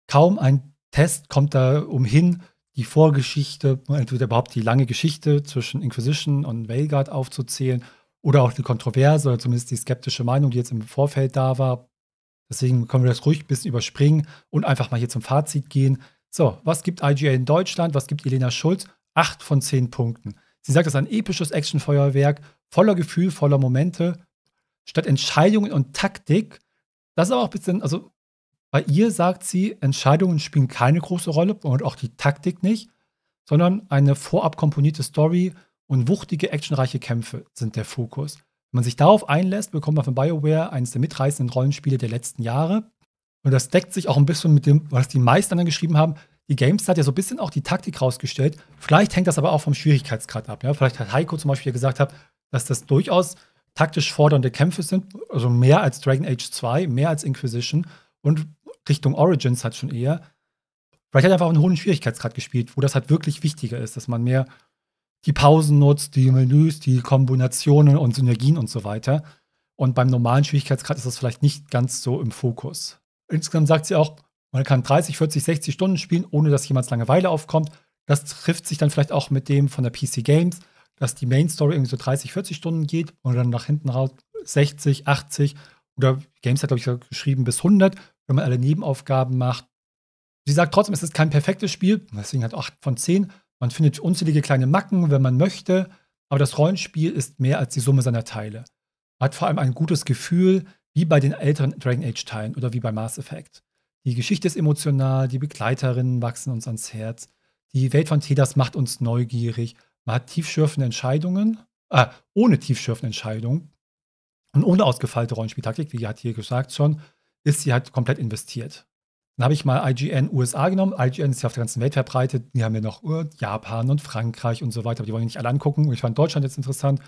Kaum ein Test kommt da umhin, die Vorgeschichte, entweder überhaupt die lange Geschichte zwischen Inquisition und Veilguard aufzuzählen oder auch die Kontroverse oder zumindest die skeptische Meinung, die jetzt im Vorfeld da war. Deswegen können wir das ruhig ein bisschen überspringen und einfach mal hier zum Fazit gehen. So, was gibt IGA in Deutschland? Was gibt Elena Schulz? Acht von zehn Punkten. Sie sagt, es ist ein episches Actionfeuerwerk, voller Gefühl, voller Momente, statt Entscheidungen und Taktik. Das ist aber auch ein bisschen, also bei ihr sagt sie, Entscheidungen spielen keine große Rolle und auch die Taktik nicht, sondern eine vorab komponierte Story und wuchtige, actionreiche Kämpfe sind der Fokus. Wenn man sich darauf einlässt, bekommt man von BioWare eines der mitreißenden Rollenspiele der letzten Jahre. Und das deckt sich auch ein bisschen mit dem, was die meisten anderen geschrieben haben. Die Games hat ja so ein bisschen auch die Taktik rausgestellt. Vielleicht hängt das aber auch vom Schwierigkeitsgrad ab. Ja? Vielleicht hat Heiko zum Beispiel gesagt, hat, dass das durchaus taktisch fordernde Kämpfe sind, also mehr als Dragon Age 2, mehr als Inquisition und Richtung Origins hat schon eher. Vielleicht hat er einfach einen hohen Schwierigkeitsgrad gespielt, wo das halt wirklich wichtiger ist, dass man mehr die Pausen nutzt, die Menüs, die Kombinationen und Synergien und so weiter. Und beim normalen Schwierigkeitsgrad ist das vielleicht nicht ganz so im Fokus. Insgesamt sagt sie auch, man kann 30, 40, 60 Stunden spielen, ohne dass jemals Langeweile aufkommt. Das trifft sich dann vielleicht auch mit dem von der PC Games, dass die Main Story irgendwie so 30, 40 Stunden geht und dann nach hinten raus 60, 80 oder Games hat, glaube ich, geschrieben bis 100, wenn man alle Nebenaufgaben macht. Sie sagt trotzdem, es ist kein perfektes Spiel, deswegen hat 8 von 10. Man findet unzählige kleine Macken, wenn man möchte, aber das Rollenspiel ist mehr als die Summe seiner Teile. Man Hat vor allem ein gutes Gefühl, wie bei den älteren Dragon Age-Teilen oder wie bei Mass Effect. Die Geschichte ist emotional, die Begleiterinnen wachsen uns ans Herz, die Welt von Tedas macht uns neugierig, man hat tiefschürfende Entscheidungen, äh, ohne tiefschürfende Entscheidungen und ohne ausgefeilte Rollenspieltaktik, wie hat hier gesagt schon, ist sie halt komplett investiert. Dann habe ich mal IGN USA genommen. IGN ist ja auf der ganzen Welt verbreitet. Die haben ja noch Japan und Frankreich und so weiter, aber die wollen ja nicht alle angucken. ich fand Deutschland jetzt interessant.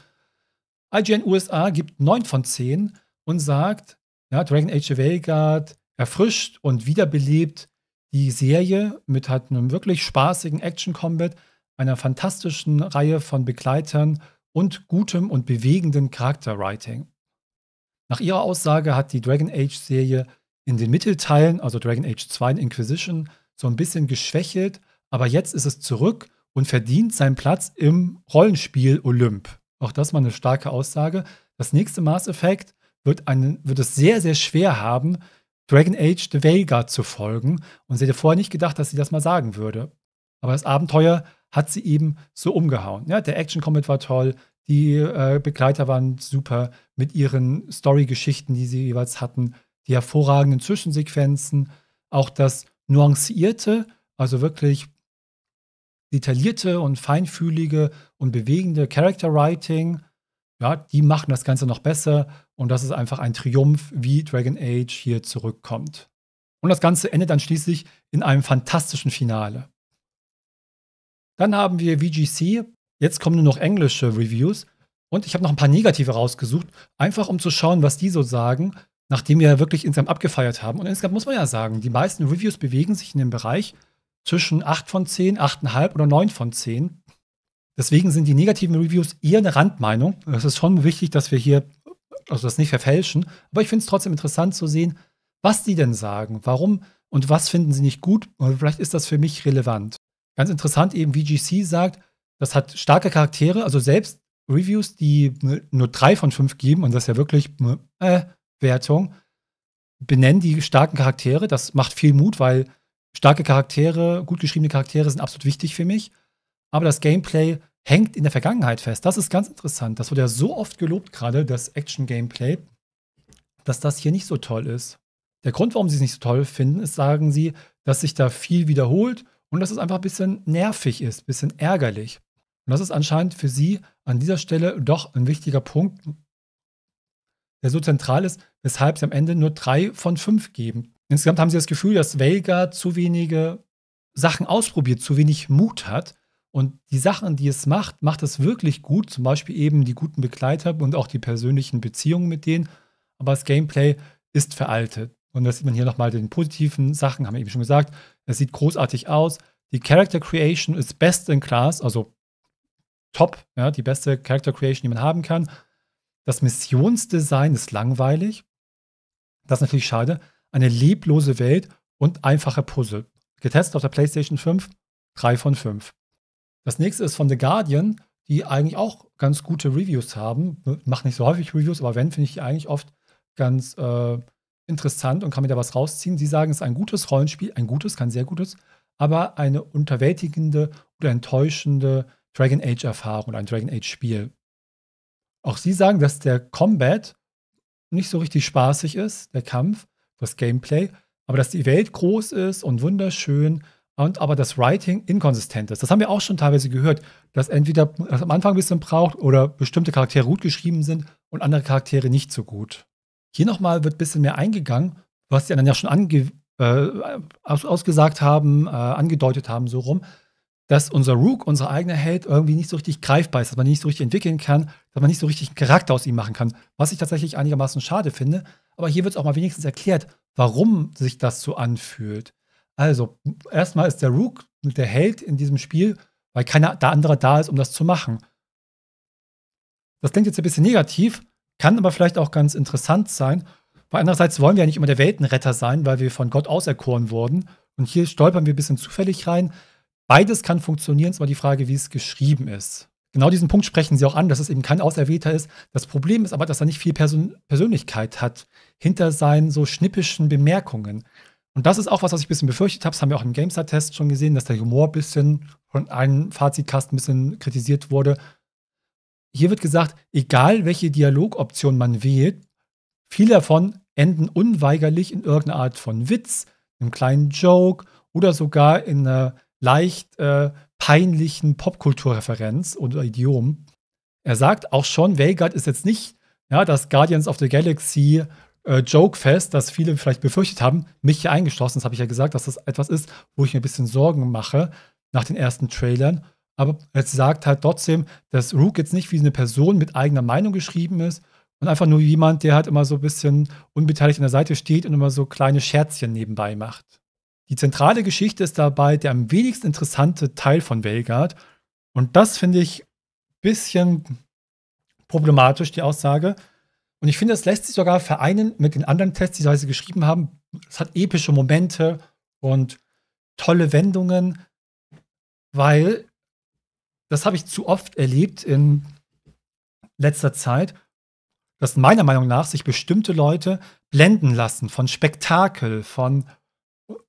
IGN USA gibt 9 von 10 und sagt, ja, Dragon Age of Vanguard erfrischt und wiederbelebt die Serie mit halt einem wirklich spaßigen Action-Combat, einer fantastischen Reihe von Begleitern und gutem und bewegenden Charakterwriting. Nach ihrer Aussage hat die Dragon Age-Serie in den Mittelteilen, also Dragon Age 2 in Inquisition, so ein bisschen geschwächelt, aber jetzt ist es zurück und verdient seinen Platz im Rollenspiel Olymp. Auch das mal eine starke Aussage. Das nächste Mass Effect wird, einen, wird es sehr, sehr schwer haben, Dragon Age The Vega zu folgen. Und sie hätte vorher nicht gedacht, dass sie das mal sagen würde. Aber das Abenteuer hat sie eben so umgehauen. Ja, der Action-Comic war toll, die äh, Begleiter waren super mit ihren Story-Geschichten, die sie jeweils hatten, die hervorragenden Zwischensequenzen, auch das nuancierte, also wirklich detaillierte und feinfühlige und bewegende Character Writing, ja, die machen das Ganze noch besser und das ist einfach ein Triumph, wie Dragon Age hier zurückkommt. Und das Ganze endet dann schließlich in einem fantastischen Finale. Dann haben wir VGC. Jetzt kommen nur noch englische Reviews. Und ich habe noch ein paar negative rausgesucht, einfach um zu schauen, was die so sagen, nachdem wir wirklich insgesamt abgefeiert haben. Und insgesamt muss man ja sagen, die meisten Reviews bewegen sich in dem Bereich zwischen 8 von 10, 8,5 oder 9 von 10. Deswegen sind die negativen Reviews eher eine Randmeinung. Es ist schon wichtig, dass wir hier also das nicht verfälschen. Aber ich finde es trotzdem interessant zu sehen, was die denn sagen, warum und was finden sie nicht gut. Und vielleicht ist das für mich relevant. Ganz interessant eben, wie GC sagt, das hat starke Charaktere, also selbst Reviews, die nur drei von fünf geben, und das ist ja wirklich äh, Wertung, benennen die starken Charaktere. Das macht viel Mut, weil starke Charaktere, gut geschriebene Charaktere sind absolut wichtig für mich aber das Gameplay hängt in der Vergangenheit fest. Das ist ganz interessant. Das wurde ja so oft gelobt, gerade das Action-Gameplay, dass das hier nicht so toll ist. Der Grund, warum sie es nicht so toll finden, ist, sagen sie, dass sich da viel wiederholt und dass es einfach ein bisschen nervig ist, ein bisschen ärgerlich. Und das ist anscheinend für sie an dieser Stelle doch ein wichtiger Punkt, der so zentral ist, weshalb sie am Ende nur drei von fünf geben. Insgesamt haben sie das Gefühl, dass Vega zu wenige Sachen ausprobiert, zu wenig Mut hat und die Sachen, die es macht, macht es wirklich gut. Zum Beispiel eben die guten Begleiter und auch die persönlichen Beziehungen mit denen. Aber das Gameplay ist veraltet. Und das sieht man hier nochmal den positiven Sachen, haben wir eben schon gesagt. Es sieht großartig aus. Die Character Creation ist best in class, also top, ja, die beste Character Creation, die man haben kann. Das Missionsdesign ist langweilig. Das ist natürlich schade. Eine leblose Welt und einfache Puzzle. Getestet auf der PlayStation 5, 3 von 5. Das nächste ist von The Guardian, die eigentlich auch ganz gute Reviews haben. Ne, macht nicht so häufig Reviews, aber wenn, finde ich die eigentlich oft ganz äh, interessant und kann mir da was rausziehen. Sie sagen, es ist ein gutes Rollenspiel, ein gutes, kein sehr gutes, aber eine unterwältigende oder enttäuschende Dragon Age-Erfahrung oder ein Dragon Age-Spiel. Auch sie sagen, dass der Combat nicht so richtig spaßig ist, der Kampf, das Gameplay, aber dass die Welt groß ist und wunderschön und aber das Writing inkonsistent ist. Das haben wir auch schon teilweise gehört, dass entweder das am Anfang ein bisschen braucht oder bestimmte Charaktere gut geschrieben sind und andere Charaktere nicht so gut. Hier nochmal wird ein bisschen mehr eingegangen, was die anderen ja schon ange, äh, ausgesagt haben, äh, angedeutet haben, so rum, dass unser Rook, unser eigener Held, irgendwie nicht so richtig greifbar ist, dass man ihn nicht so richtig entwickeln kann, dass man nicht so richtig einen Charakter aus ihm machen kann, was ich tatsächlich einigermaßen schade finde. Aber hier wird es auch mal wenigstens erklärt, warum sich das so anfühlt. Also, erstmal ist der Rook der Held in diesem Spiel, weil keiner da anderer da ist, um das zu machen. Das klingt jetzt ein bisschen negativ, kann aber vielleicht auch ganz interessant sein. Weil andererseits wollen wir ja nicht immer der Weltenretter sein, weil wir von Gott auserkoren wurden. Und hier stolpern wir ein bisschen zufällig rein. Beides kann funktionieren, ist aber die Frage, wie es geschrieben ist. Genau diesen Punkt sprechen sie auch an, dass es eben kein Auserwählter ist. Das Problem ist aber, dass er nicht viel Persön Persönlichkeit hat hinter seinen so schnippischen Bemerkungen. Und das ist auch was, was ich ein bisschen befürchtet habe. Das haben wir auch im GameStar-Test schon gesehen, dass der Humor ein bisschen von einem Fazitkasten ein bisschen kritisiert wurde. Hier wird gesagt, egal welche Dialogoption man wählt, viele davon enden unweigerlich in irgendeiner Art von Witz, einem kleinen Joke oder sogar in einer leicht äh, peinlichen Popkulturreferenz oder Idiom. Er sagt auch schon, Velgard ist jetzt nicht ja, das Guardians of the Galaxy äh, Joke fest, das viele vielleicht befürchtet haben, mich hier eingeschlossen, das habe ich ja gesagt, dass das etwas ist, wo ich mir ein bisschen Sorgen mache nach den ersten Trailern. Aber es sagt halt trotzdem, dass Rook jetzt nicht wie eine Person mit eigener Meinung geschrieben ist und einfach nur jemand, der halt immer so ein bisschen unbeteiligt an der Seite steht und immer so kleine Scherzchen nebenbei macht. Die zentrale Geschichte ist dabei der am wenigsten interessante Teil von Velgard. Und das finde ich ein bisschen problematisch, die Aussage, und ich finde, das lässt sich sogar vereinen mit den anderen Tests, die sie geschrieben haben. Es hat epische Momente und tolle Wendungen, weil das habe ich zu oft erlebt in letzter Zeit, dass meiner Meinung nach sich bestimmte Leute blenden lassen von Spektakel, von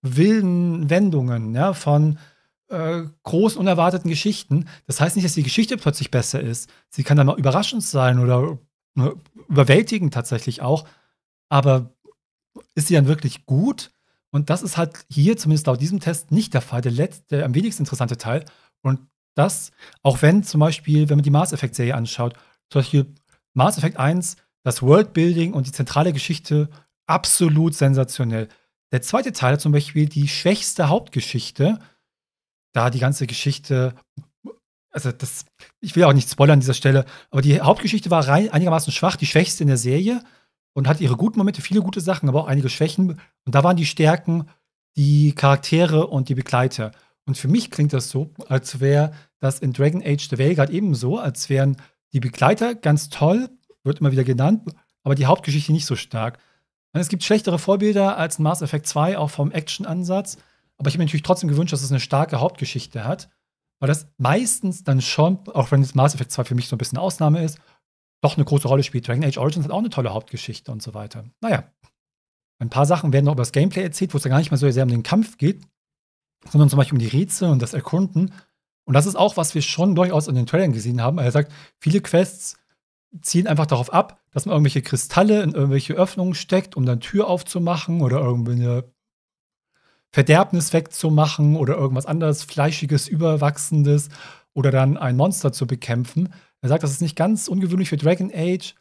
wilden Wendungen, ja, von äh, großen unerwarteten Geschichten. Das heißt nicht, dass die Geschichte plötzlich besser ist. Sie kann dann mal überraschend sein oder überwältigend tatsächlich auch. Aber ist sie dann wirklich gut? Und das ist halt hier, zumindest laut diesem Test, nicht der Fall. Der, letzte, der am wenigsten interessante Teil. Und das, auch wenn zum Beispiel, wenn man die Mass Effect-Serie anschaut, zum Beispiel Mass Effect 1, das Worldbuilding und die zentrale Geschichte absolut sensationell. Der zweite Teil hat zum Beispiel die schwächste Hauptgeschichte, da die ganze Geschichte also das, ich will auch nicht spoilern an dieser Stelle, aber die Hauptgeschichte war rein, einigermaßen schwach, die schwächste in der Serie und hat ihre guten Momente, viele gute Sachen, aber auch einige Schwächen. Und da waren die Stärken die Charaktere und die Begleiter. Und für mich klingt das so, als wäre das in Dragon Age The Veilguard ebenso, als wären die Begleiter ganz toll, wird immer wieder genannt, aber die Hauptgeschichte nicht so stark. Und es gibt schlechtere Vorbilder als in Mass Effect 2, auch vom Action-Ansatz. Aber ich habe mir natürlich trotzdem gewünscht, dass es eine starke Hauptgeschichte hat weil das meistens dann schon, auch wenn das Mass Effect 2 für mich so ein bisschen Ausnahme ist, doch eine große Rolle spielt. Dragon Age Origins hat auch eine tolle Hauptgeschichte und so weiter. Naja, ein paar Sachen werden noch über das Gameplay erzählt, wo es ja gar nicht mehr so sehr um den Kampf geht, sondern zum Beispiel um die Rätsel und das Erkunden. Und das ist auch, was wir schon durchaus in den Trailern gesehen haben. Er sagt, viele Quests ziehen einfach darauf ab, dass man irgendwelche Kristalle in irgendwelche Öffnungen steckt, um dann Tür aufzumachen oder irgendwie eine Verderbnis wegzumachen oder irgendwas anderes Fleischiges, Überwachsendes oder dann ein Monster zu bekämpfen. Er sagt, das ist nicht ganz ungewöhnlich für Dragon Age,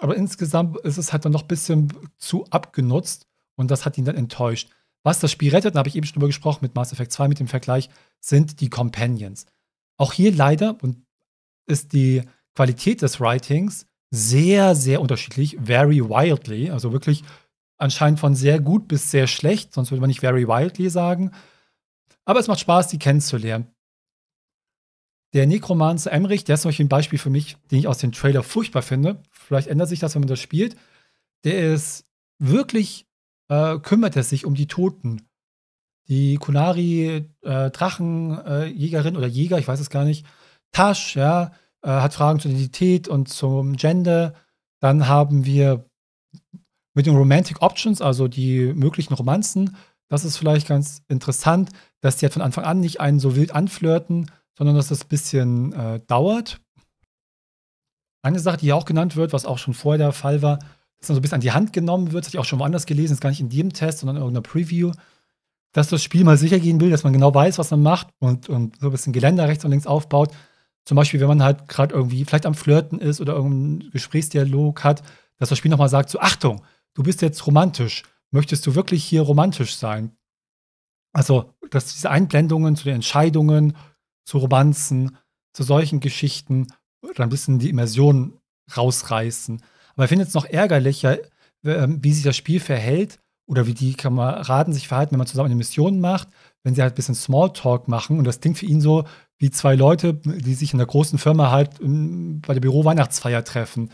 aber insgesamt ist es halt dann noch ein bisschen zu abgenutzt und das hat ihn dann enttäuscht. Was das Spiel rettet, da habe ich eben schon drüber gesprochen mit Mass Effect 2 mit dem Vergleich, sind die Companions. Auch hier leider und ist die Qualität des Writings sehr, sehr unterschiedlich, very wildly, also wirklich anscheinend von sehr gut bis sehr schlecht, sonst würde man nicht Very Wildly sagen. Aber es macht Spaß, die kennenzulernen. Der Necromancer Emrich, der ist zum Beispiel ein Beispiel für mich, den ich aus dem Trailer furchtbar finde. Vielleicht ändert sich das, wenn man das spielt. Der ist wirklich, äh, kümmert er sich um die Toten. Die Kunari, äh, Drachenjägerin äh, oder Jäger, ich weiß es gar nicht. Tasch, ja, äh, hat Fragen zur Identität und zum Gender. Dann haben wir mit den Romantic Options, also die möglichen Romanzen, das ist vielleicht ganz interessant, dass die halt von Anfang an nicht einen so wild anflirten, sondern dass das ein bisschen äh, dauert. Eine Sache, die ja auch genannt wird, was auch schon vorher der Fall war, dass man so ein bisschen an die Hand genommen wird, das habe ich auch schon woanders gelesen, ist gar nicht in jedem Test, sondern in irgendeiner Preview, dass das Spiel mal sicher gehen will, dass man genau weiß, was man macht und, und so ein bisschen Geländer rechts und links aufbaut. Zum Beispiel, wenn man halt gerade irgendwie vielleicht am Flirten ist oder irgendeinen Gesprächsdialog hat, dass das Spiel nochmal sagt, so Achtung, du bist jetzt romantisch. Möchtest du wirklich hier romantisch sein? Also, dass diese Einblendungen zu den Entscheidungen, zu Romanzen, zu solchen Geschichten dann ein bisschen die Immersion rausreißen. Aber ich finde es noch ärgerlicher, ähm, wie sich das Spiel verhält oder wie die Kameraden sich verhalten, wenn man zusammen eine Mission macht, wenn sie halt ein bisschen Smalltalk machen und das klingt für ihn so wie zwei Leute, die sich in der großen Firma halt ähm, bei der Büro-Weihnachtsfeier treffen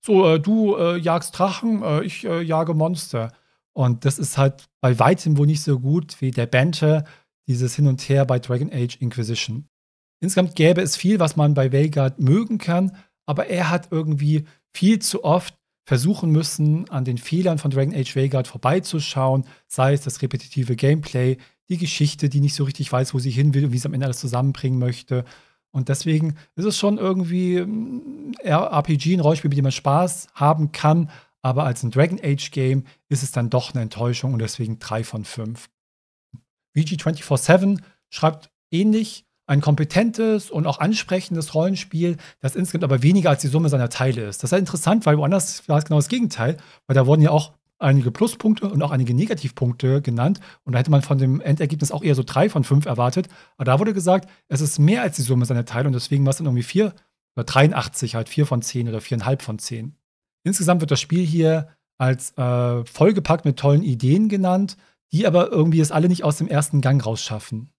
so, äh, du äh, jagst Drachen, äh, ich äh, jage Monster. Und das ist halt bei weitem wohl nicht so gut wie der Banter, dieses Hin und Her bei Dragon Age Inquisition. Insgesamt gäbe es viel, was man bei Velgard mögen kann, aber er hat irgendwie viel zu oft versuchen müssen, an den Fehlern von Dragon Age Velgard vorbeizuschauen, sei es das repetitive Gameplay, die Geschichte, die nicht so richtig weiß, wo sie hin will und wie sie am Ende alles zusammenbringen möchte und deswegen ist es schon irgendwie mm, ein RPG, ein Rollenspiel, mit dem man Spaß haben kann. Aber als ein Dragon Age Game ist es dann doch eine Enttäuschung und deswegen 3 von 5. VG247 schreibt ähnlich ein kompetentes und auch ansprechendes Rollenspiel, das insgesamt aber weniger als die Summe seiner Teile ist. Das ist halt interessant, weil woanders war es genau das Gegenteil, weil da wurden ja auch einige Pluspunkte und auch einige Negativpunkte genannt. Und da hätte man von dem Endergebnis auch eher so drei von fünf erwartet. Aber da wurde gesagt, es ist mehr als die Summe seiner Teile und deswegen war es dann irgendwie vier oder 83, halt vier von zehn oder viereinhalb von zehn. Insgesamt wird das Spiel hier als äh, vollgepackt mit tollen Ideen genannt, die aber irgendwie es alle nicht aus dem ersten Gang rausschaffen.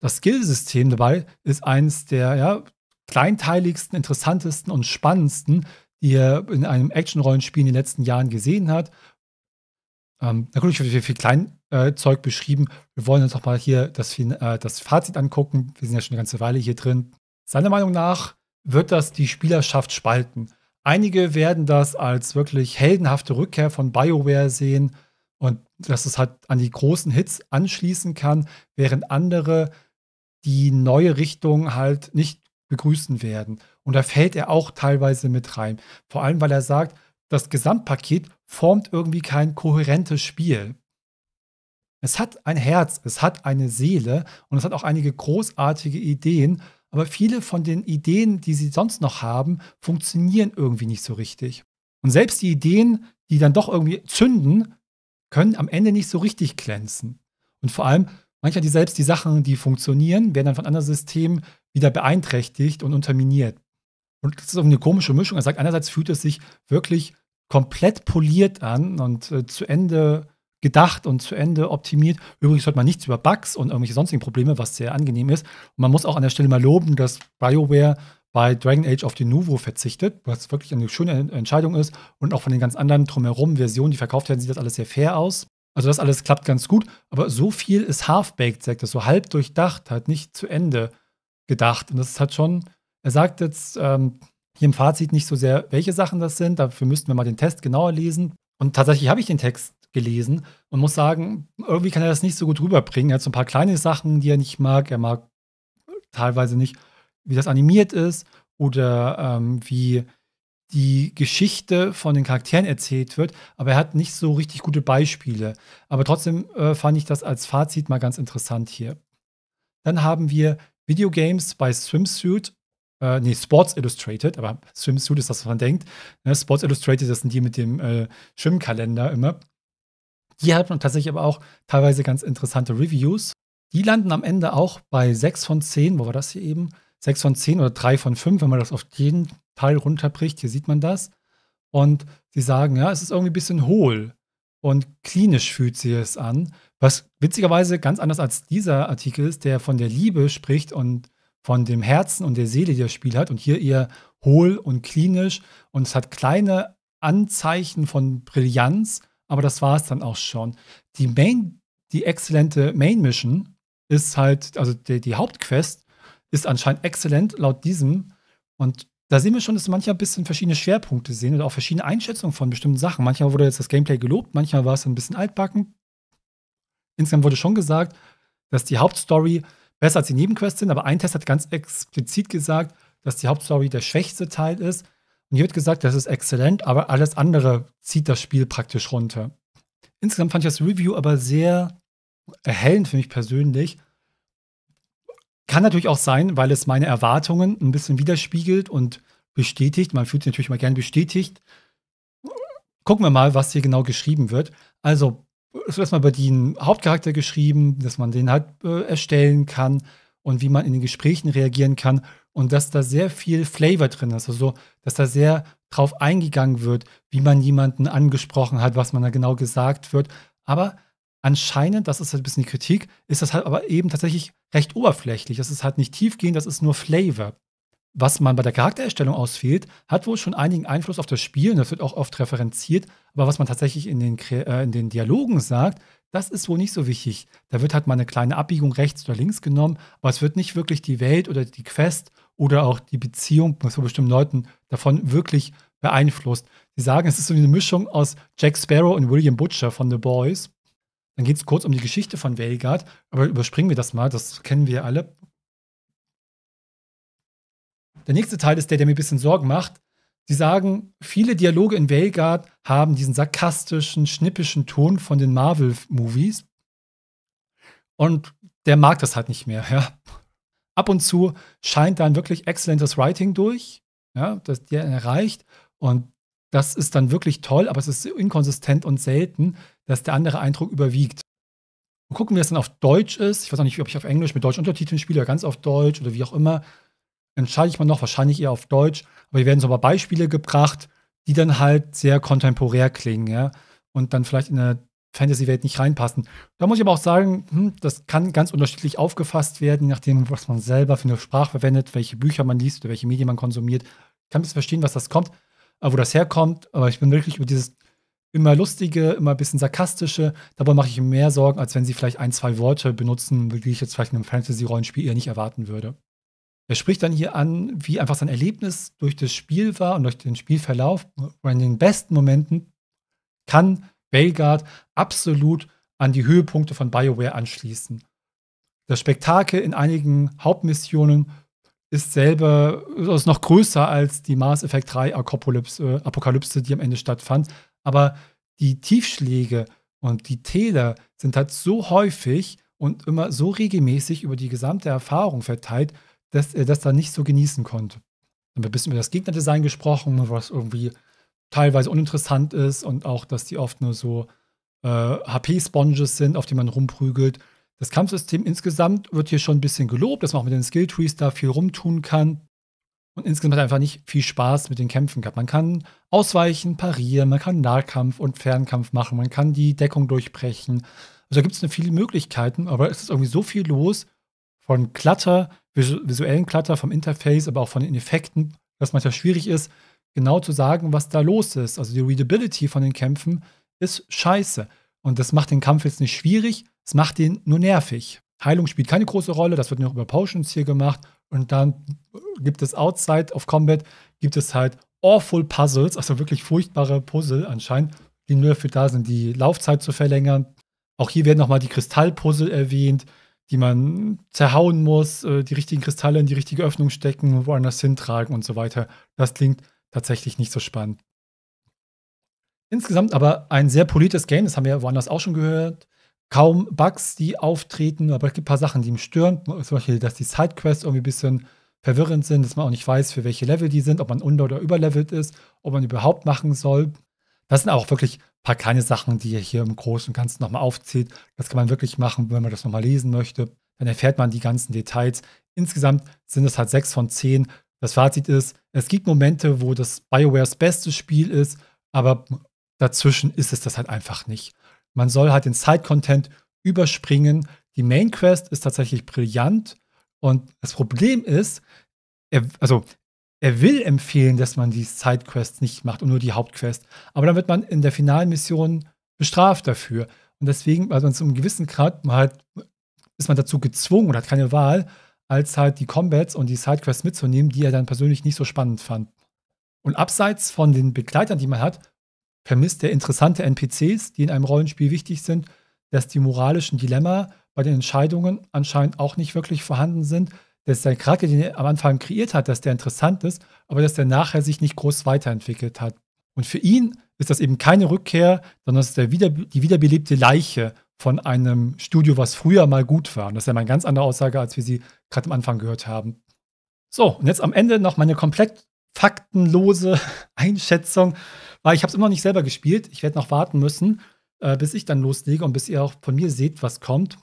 Das Skillsystem dabei ist eines der ja, kleinteiligsten, interessantesten und spannendsten, die er in einem Action-Rollenspiel in den letzten Jahren gesehen hat. Ähm, natürlich wird viel Kleinzeug äh, beschrieben. Wir wollen uns auch mal hier das, äh, das Fazit angucken. Wir sind ja schon eine ganze Weile hier drin. Seiner Meinung nach wird das die Spielerschaft spalten. Einige werden das als wirklich heldenhafte Rückkehr von BioWare sehen und dass es halt an die großen Hits anschließen kann, während andere die neue Richtung halt nicht begrüßen werden. Und da fällt er auch teilweise mit rein. Vor allem, weil er sagt, das Gesamtpaket formt irgendwie kein kohärentes Spiel. Es hat ein Herz, es hat eine Seele und es hat auch einige großartige Ideen, aber viele von den Ideen, die sie sonst noch haben, funktionieren irgendwie nicht so richtig. Und selbst die Ideen, die dann doch irgendwie zünden, können am Ende nicht so richtig glänzen. Und vor allem, manchmal die selbst die Sachen, die funktionieren, werden dann von anderen Systemen wieder beeinträchtigt und unterminiert. Und das ist auch eine komische Mischung. Er sagt, einerseits fühlt es sich wirklich komplett poliert an und äh, zu Ende gedacht und zu Ende optimiert. Übrigens hört man nichts über Bugs und irgendwelche sonstigen Probleme, was sehr angenehm ist. Und man muss auch an der Stelle mal loben, dass BioWare bei Dragon Age auf den Nuvo verzichtet, was wirklich eine schöne Entscheidung ist. Und auch von den ganz anderen drumherum Versionen, die verkauft werden, sieht das alles sehr fair aus. Also das alles klappt ganz gut, aber so viel ist half-baked, sagt das, so halb durchdacht, halt nicht zu Ende gedacht. Und das ist halt schon er sagt jetzt ähm, hier im Fazit nicht so sehr, welche Sachen das sind. Dafür müssten wir mal den Test genauer lesen. Und tatsächlich habe ich den Text gelesen und muss sagen, irgendwie kann er das nicht so gut rüberbringen. Er hat so ein paar kleine Sachen, die er nicht mag. Er mag teilweise nicht, wie das animiert ist oder ähm, wie die Geschichte von den Charakteren erzählt wird, aber er hat nicht so richtig gute Beispiele. Aber trotzdem äh, fand ich das als Fazit mal ganz interessant hier. Dann haben wir Videogames bei Swimsuit äh, nee, Sports Illustrated, aber Swimsuit ist das, was man denkt. Ne? Sports Illustrated, das sind die mit dem äh, Schwimmkalender immer. Die hat tatsächlich aber auch teilweise ganz interessante Reviews. Die landen am Ende auch bei 6 von 10, wo war das hier eben? 6 von 10 oder 3 von 5, wenn man das auf jeden Teil runterbricht, hier sieht man das. Und sie sagen, ja, es ist irgendwie ein bisschen hohl und klinisch fühlt sie es an, was witzigerweise ganz anders als dieser Artikel ist, der von der Liebe spricht und von dem Herzen und der Seele, die das Spiel hat. Und hier eher hohl und klinisch. Und es hat kleine Anzeichen von Brillanz, aber das war es dann auch schon. Die Main, die exzellente Main Mission ist halt, also die, die Hauptquest ist anscheinend exzellent laut diesem. Und da sehen wir schon, dass manchmal ein bisschen verschiedene Schwerpunkte sehen oder auch verschiedene Einschätzungen von bestimmten Sachen. Manchmal wurde jetzt das Gameplay gelobt, manchmal war es ein bisschen altbacken. Insgesamt wurde schon gesagt, dass die Hauptstory besser als die Nebenquests sind, aber ein Test hat ganz explizit gesagt, dass die Hauptstory der schwächste Teil ist. Und hier wird gesagt, das ist exzellent, aber alles andere zieht das Spiel praktisch runter. Insgesamt fand ich das Review aber sehr erhellend für mich persönlich. Kann natürlich auch sein, weil es meine Erwartungen ein bisschen widerspiegelt und bestätigt. Man fühlt sich natürlich mal gerne bestätigt. Gucken wir mal, was hier genau geschrieben wird. Also, so erstmal über den Hauptcharakter geschrieben, dass man den halt äh, erstellen kann und wie man in den Gesprächen reagieren kann und dass da sehr viel Flavor drin ist, also dass da sehr drauf eingegangen wird, wie man jemanden angesprochen hat, was man da genau gesagt wird, aber anscheinend, das ist halt ein bisschen die Kritik, ist das halt aber eben tatsächlich recht oberflächlich, das ist halt nicht tiefgehend, das ist nur Flavor. Was man bei der Charaktererstellung ausfehlt, hat wohl schon einigen Einfluss auf das Spiel, und das wird auch oft referenziert, aber was man tatsächlich in den, äh, in den Dialogen sagt, das ist wohl nicht so wichtig. Da wird halt mal eine kleine Abbiegung rechts oder links genommen, aber es wird nicht wirklich die Welt oder die Quest oder auch die Beziehung zu bestimmten Leuten davon wirklich beeinflusst. Sie sagen, es ist so eine Mischung aus Jack Sparrow und William Butcher von The Boys. Dann geht es kurz um die Geschichte von Velgard, aber überspringen wir das mal, das kennen wir alle. Der nächste Teil ist der, der mir ein bisschen Sorgen macht. Sie sagen, viele Dialoge in Veilguard haben diesen sarkastischen, schnippischen Ton von den Marvel-Movies. Und der mag das halt nicht mehr. Ja. Ab und zu scheint dann wirklich exzellentes Writing durch, ja, das der erreicht. Und das ist dann wirklich toll, aber es ist inkonsistent und selten, dass der andere Eindruck überwiegt. Und gucken, wie das dann auf Deutsch ist. Ich weiß auch nicht, ob ich auf Englisch mit deutschen Untertiteln spiele oder ganz auf Deutsch oder wie auch immer entscheide ich mal noch, wahrscheinlich eher auf Deutsch, aber hier werden so ein paar Beispiele gebracht, die dann halt sehr kontemporär klingen, ja, und dann vielleicht in eine Fantasy-Welt nicht reinpassen. Da muss ich aber auch sagen, hm, das kann ganz unterschiedlich aufgefasst werden, je nachdem, was man selber für eine Sprache verwendet, welche Bücher man liest oder welche Medien man konsumiert. Ich kann ein verstehen, was das kommt, äh, wo das herkommt, aber ich bin wirklich über dieses immer lustige, immer ein bisschen sarkastische. Dabei mache ich mir mehr Sorgen, als wenn sie vielleicht ein, zwei Worte benutzen, die ich jetzt vielleicht in einem Fantasy-Rollenspiel eher nicht erwarten würde. Er spricht dann hier an, wie einfach sein Erlebnis durch das Spiel war und durch den Spielverlauf. Und in den besten Momenten kann Belgard absolut an die Höhepunkte von BioWare anschließen. Das Spektakel in einigen Hauptmissionen ist selber ist noch größer als die Mass Effect 3 Apokalypse, äh, Apokalypse, die am Ende stattfand. Aber die Tiefschläge und die Täler sind halt so häufig und immer so regelmäßig über die gesamte Erfahrung verteilt, dass er das äh, dann nicht so genießen konnte. Dann haben wir ein bisschen über das Gegnerdesign gesprochen, was irgendwie teilweise uninteressant ist und auch, dass die oft nur so äh, HP-Sponges sind, auf die man rumprügelt. Das Kampfsystem insgesamt wird hier schon ein bisschen gelobt, dass man auch mit den Skilltrees da viel rumtun kann. Und insgesamt hat einfach nicht viel Spaß mit den Kämpfen gehabt. Man kann ausweichen, parieren, man kann Nahkampf und Fernkampf machen, man kann die Deckung durchbrechen. Also da gibt es viele Möglichkeiten, aber es ist irgendwie so viel los, von Clutter, visuellen Klatter vom Interface, aber auch von den Effekten, dass manchmal schwierig ist, genau zu sagen, was da los ist. Also die Readability von den Kämpfen ist scheiße. Und das macht den Kampf jetzt nicht schwierig, es macht ihn nur nervig. Heilung spielt keine große Rolle, das wird nur über Potions hier gemacht. Und dann gibt es outside of Combat, gibt es halt awful Puzzles, also wirklich furchtbare Puzzle anscheinend, die nur dafür da sind, die Laufzeit zu verlängern. Auch hier werden nochmal die Kristallpuzzle erwähnt, die man zerhauen muss, äh, die richtigen Kristalle in die richtige Öffnung stecken, woanders hintragen und so weiter. Das klingt tatsächlich nicht so spannend. Insgesamt aber ein sehr poliertes Game, das haben wir woanders auch schon gehört. Kaum Bugs, die auftreten, aber es gibt ein paar Sachen, die ihm stören. Zum Beispiel, dass die Sidequests irgendwie ein bisschen verwirrend sind, dass man auch nicht weiß, für welche Level die sind, ob man unter- oder überlevelt ist, ob man überhaupt machen soll, das sind auch wirklich ein paar kleine Sachen, die ihr hier im Großen und Ganzen nochmal aufzieht. Das kann man wirklich machen, wenn man das nochmal lesen möchte. Dann erfährt man die ganzen Details. Insgesamt sind es halt sechs von zehn. Das Fazit ist, es gibt Momente, wo das BioWares beste Spiel ist, aber dazwischen ist es das halt einfach nicht. Man soll halt den Side-Content überspringen. Die Main Quest ist tatsächlich brillant und das Problem ist, also er will empfehlen, dass man die Sidequests nicht macht und nur die Hauptquest. Aber dann wird man in der finalen Mission bestraft dafür. Und deswegen, also zu einem gewissen Grad halt, ist man dazu gezwungen oder hat keine Wahl, als halt die Combats und die Sidequests mitzunehmen, die er dann persönlich nicht so spannend fand. Und abseits von den Begleitern, die man hat, vermisst er interessante NPCs, die in einem Rollenspiel wichtig sind, dass die moralischen Dilemma bei den Entscheidungen anscheinend auch nicht wirklich vorhanden sind, dass sein Charakter, den er am Anfang kreiert hat, dass der interessant ist, aber dass der nachher sich nicht groß weiterentwickelt hat. Und für ihn ist das eben keine Rückkehr, sondern es ist der wieder, die wiederbelebte Leiche von einem Studio, was früher mal gut war. Und das ist ja mal eine ganz andere Aussage, als wir sie gerade am Anfang gehört haben. So, und jetzt am Ende noch meine komplett faktenlose Einschätzung, weil ich habe es immer noch nicht selber gespielt. Ich werde noch warten müssen, äh, bis ich dann loslege und bis ihr auch von mir seht, was kommt.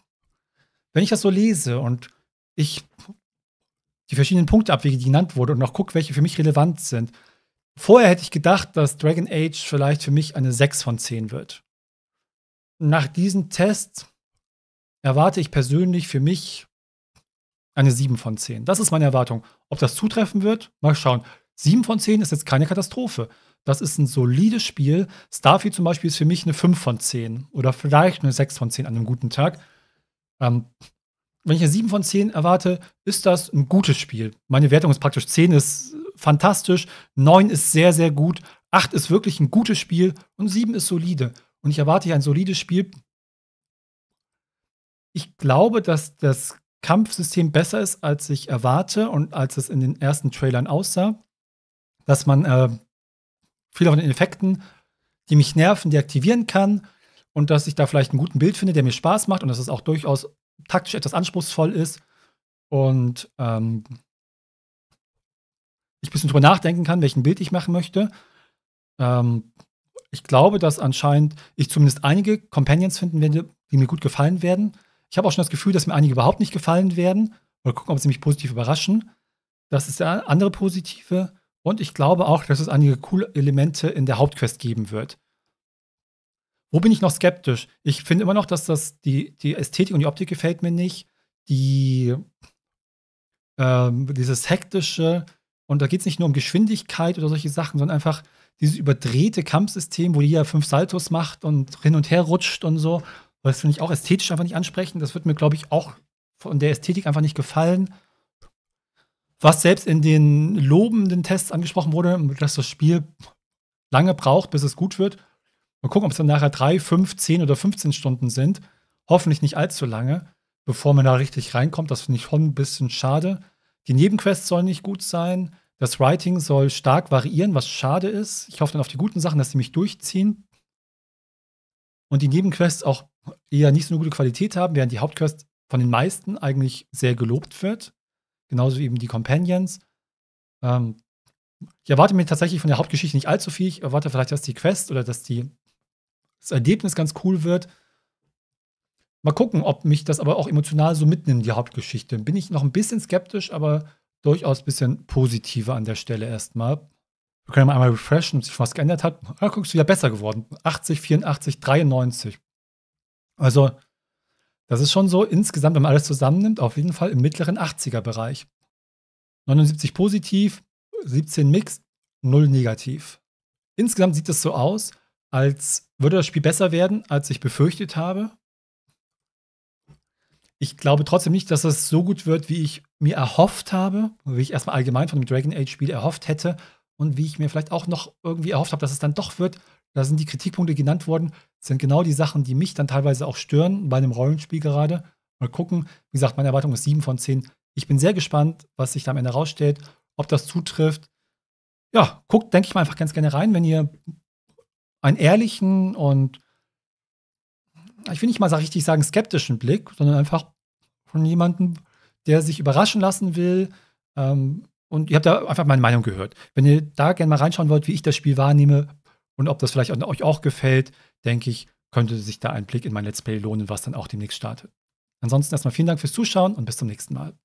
Wenn ich das so lese und ich die verschiedenen Punktabwege, die genannt wurden, und noch gucke, welche für mich relevant sind. Vorher hätte ich gedacht, dass Dragon Age vielleicht für mich eine 6 von 10 wird. Nach diesem Test erwarte ich persönlich für mich eine 7 von 10. Das ist meine Erwartung. Ob das zutreffen wird, mal schauen. 7 von 10 ist jetzt keine Katastrophe. Das ist ein solides Spiel. Starfield zum Beispiel ist für mich eine 5 von 10 oder vielleicht eine 6 von 10 an einem guten Tag. Ähm, wenn ich eine 7 von 10 erwarte, ist das ein gutes Spiel. Meine Wertung ist praktisch 10 ist fantastisch, 9 ist sehr, sehr gut, 8 ist wirklich ein gutes Spiel und 7 ist solide. Und ich erwarte hier ein solides Spiel. Ich glaube, dass das Kampfsystem besser ist, als ich erwarte und als es in den ersten Trailern aussah. Dass man äh, viele von den Effekten, die mich nerven, deaktivieren kann und dass ich da vielleicht einen guten Bild finde, der mir Spaß macht und dass es auch durchaus taktisch etwas anspruchsvoll ist und ähm, ich ein bisschen drüber nachdenken kann, welchen Bild ich machen möchte. Ähm, ich glaube, dass anscheinend ich zumindest einige Companions finden werde, die mir gut gefallen werden. Ich habe auch schon das Gefühl, dass mir einige überhaupt nicht gefallen werden. Mal gucken, ob sie mich positiv überraschen. Das ist der andere positive. Und ich glaube auch, dass es einige coole Elemente in der Hauptquest geben wird. Wo bin ich noch skeptisch? Ich finde immer noch, dass das die, die Ästhetik und die Optik gefällt mir nicht. Die, ähm, dieses hektische, und da geht es nicht nur um Geschwindigkeit oder solche Sachen, sondern einfach dieses überdrehte Kampfsystem, wo jeder fünf Saltos macht und hin und her rutscht und so. Das finde ich auch ästhetisch einfach nicht ansprechend. Das wird mir, glaube ich, auch von der Ästhetik einfach nicht gefallen. Was selbst in den lobenden Tests angesprochen wurde, dass das Spiel lange braucht, bis es gut wird, Mal gucken, ob es dann nachher drei, fünf, zehn oder 15 Stunden sind. Hoffentlich nicht allzu lange, bevor man da richtig reinkommt. Das finde ich schon ein bisschen schade. Die Nebenquests sollen nicht gut sein. Das Writing soll stark variieren, was schade ist. Ich hoffe dann auf die guten Sachen, dass sie mich durchziehen. Und die Nebenquests auch eher nicht so eine gute Qualität haben, während die Hauptquest von den meisten eigentlich sehr gelobt wird. Genauso eben die Companions. Ähm, ich erwarte mir tatsächlich von der Hauptgeschichte nicht allzu viel. Ich erwarte vielleicht, dass die Quest oder dass die das Erlebnis ganz cool wird. Mal gucken, ob mich das aber auch emotional so mitnimmt, die Hauptgeschichte. Bin ich noch ein bisschen skeptisch, aber durchaus ein bisschen positiver an der Stelle erstmal. Wir können mal einmal refreshen, ob sich was geändert hat. Ah, guckst du, wieder besser geworden. 80, 84, 93. Also, das ist schon so insgesamt, wenn man alles zusammennimmt, auf jeden Fall im mittleren 80er-Bereich. 79 positiv, 17 mixed, 0 negativ. Insgesamt sieht es so aus, als würde das Spiel besser werden, als ich befürchtet habe. Ich glaube trotzdem nicht, dass es so gut wird, wie ich mir erhofft habe, wie ich erstmal allgemein von dem Dragon Age-Spiel erhofft hätte und wie ich mir vielleicht auch noch irgendwie erhofft habe, dass es dann doch wird. Da sind die Kritikpunkte genannt worden, sind genau die Sachen, die mich dann teilweise auch stören bei einem Rollenspiel gerade. Mal gucken. Wie gesagt, meine Erwartung ist 7 von 10. Ich bin sehr gespannt, was sich da am Ende rausstellt, ob das zutrifft. Ja, guckt, denke ich mal, einfach ganz gerne rein, wenn ihr einen ehrlichen und ich will nicht mal richtig sagen skeptischen Blick, sondern einfach von jemandem, der sich überraschen lassen will. Ähm, und ihr habt da einfach meine Meinung gehört. Wenn ihr da gerne mal reinschauen wollt, wie ich das Spiel wahrnehme und ob das vielleicht auch, euch auch gefällt, denke ich, könnte sich da ein Blick in mein Let's Play lohnen, was dann auch demnächst startet. Ansonsten erstmal vielen Dank fürs Zuschauen und bis zum nächsten Mal.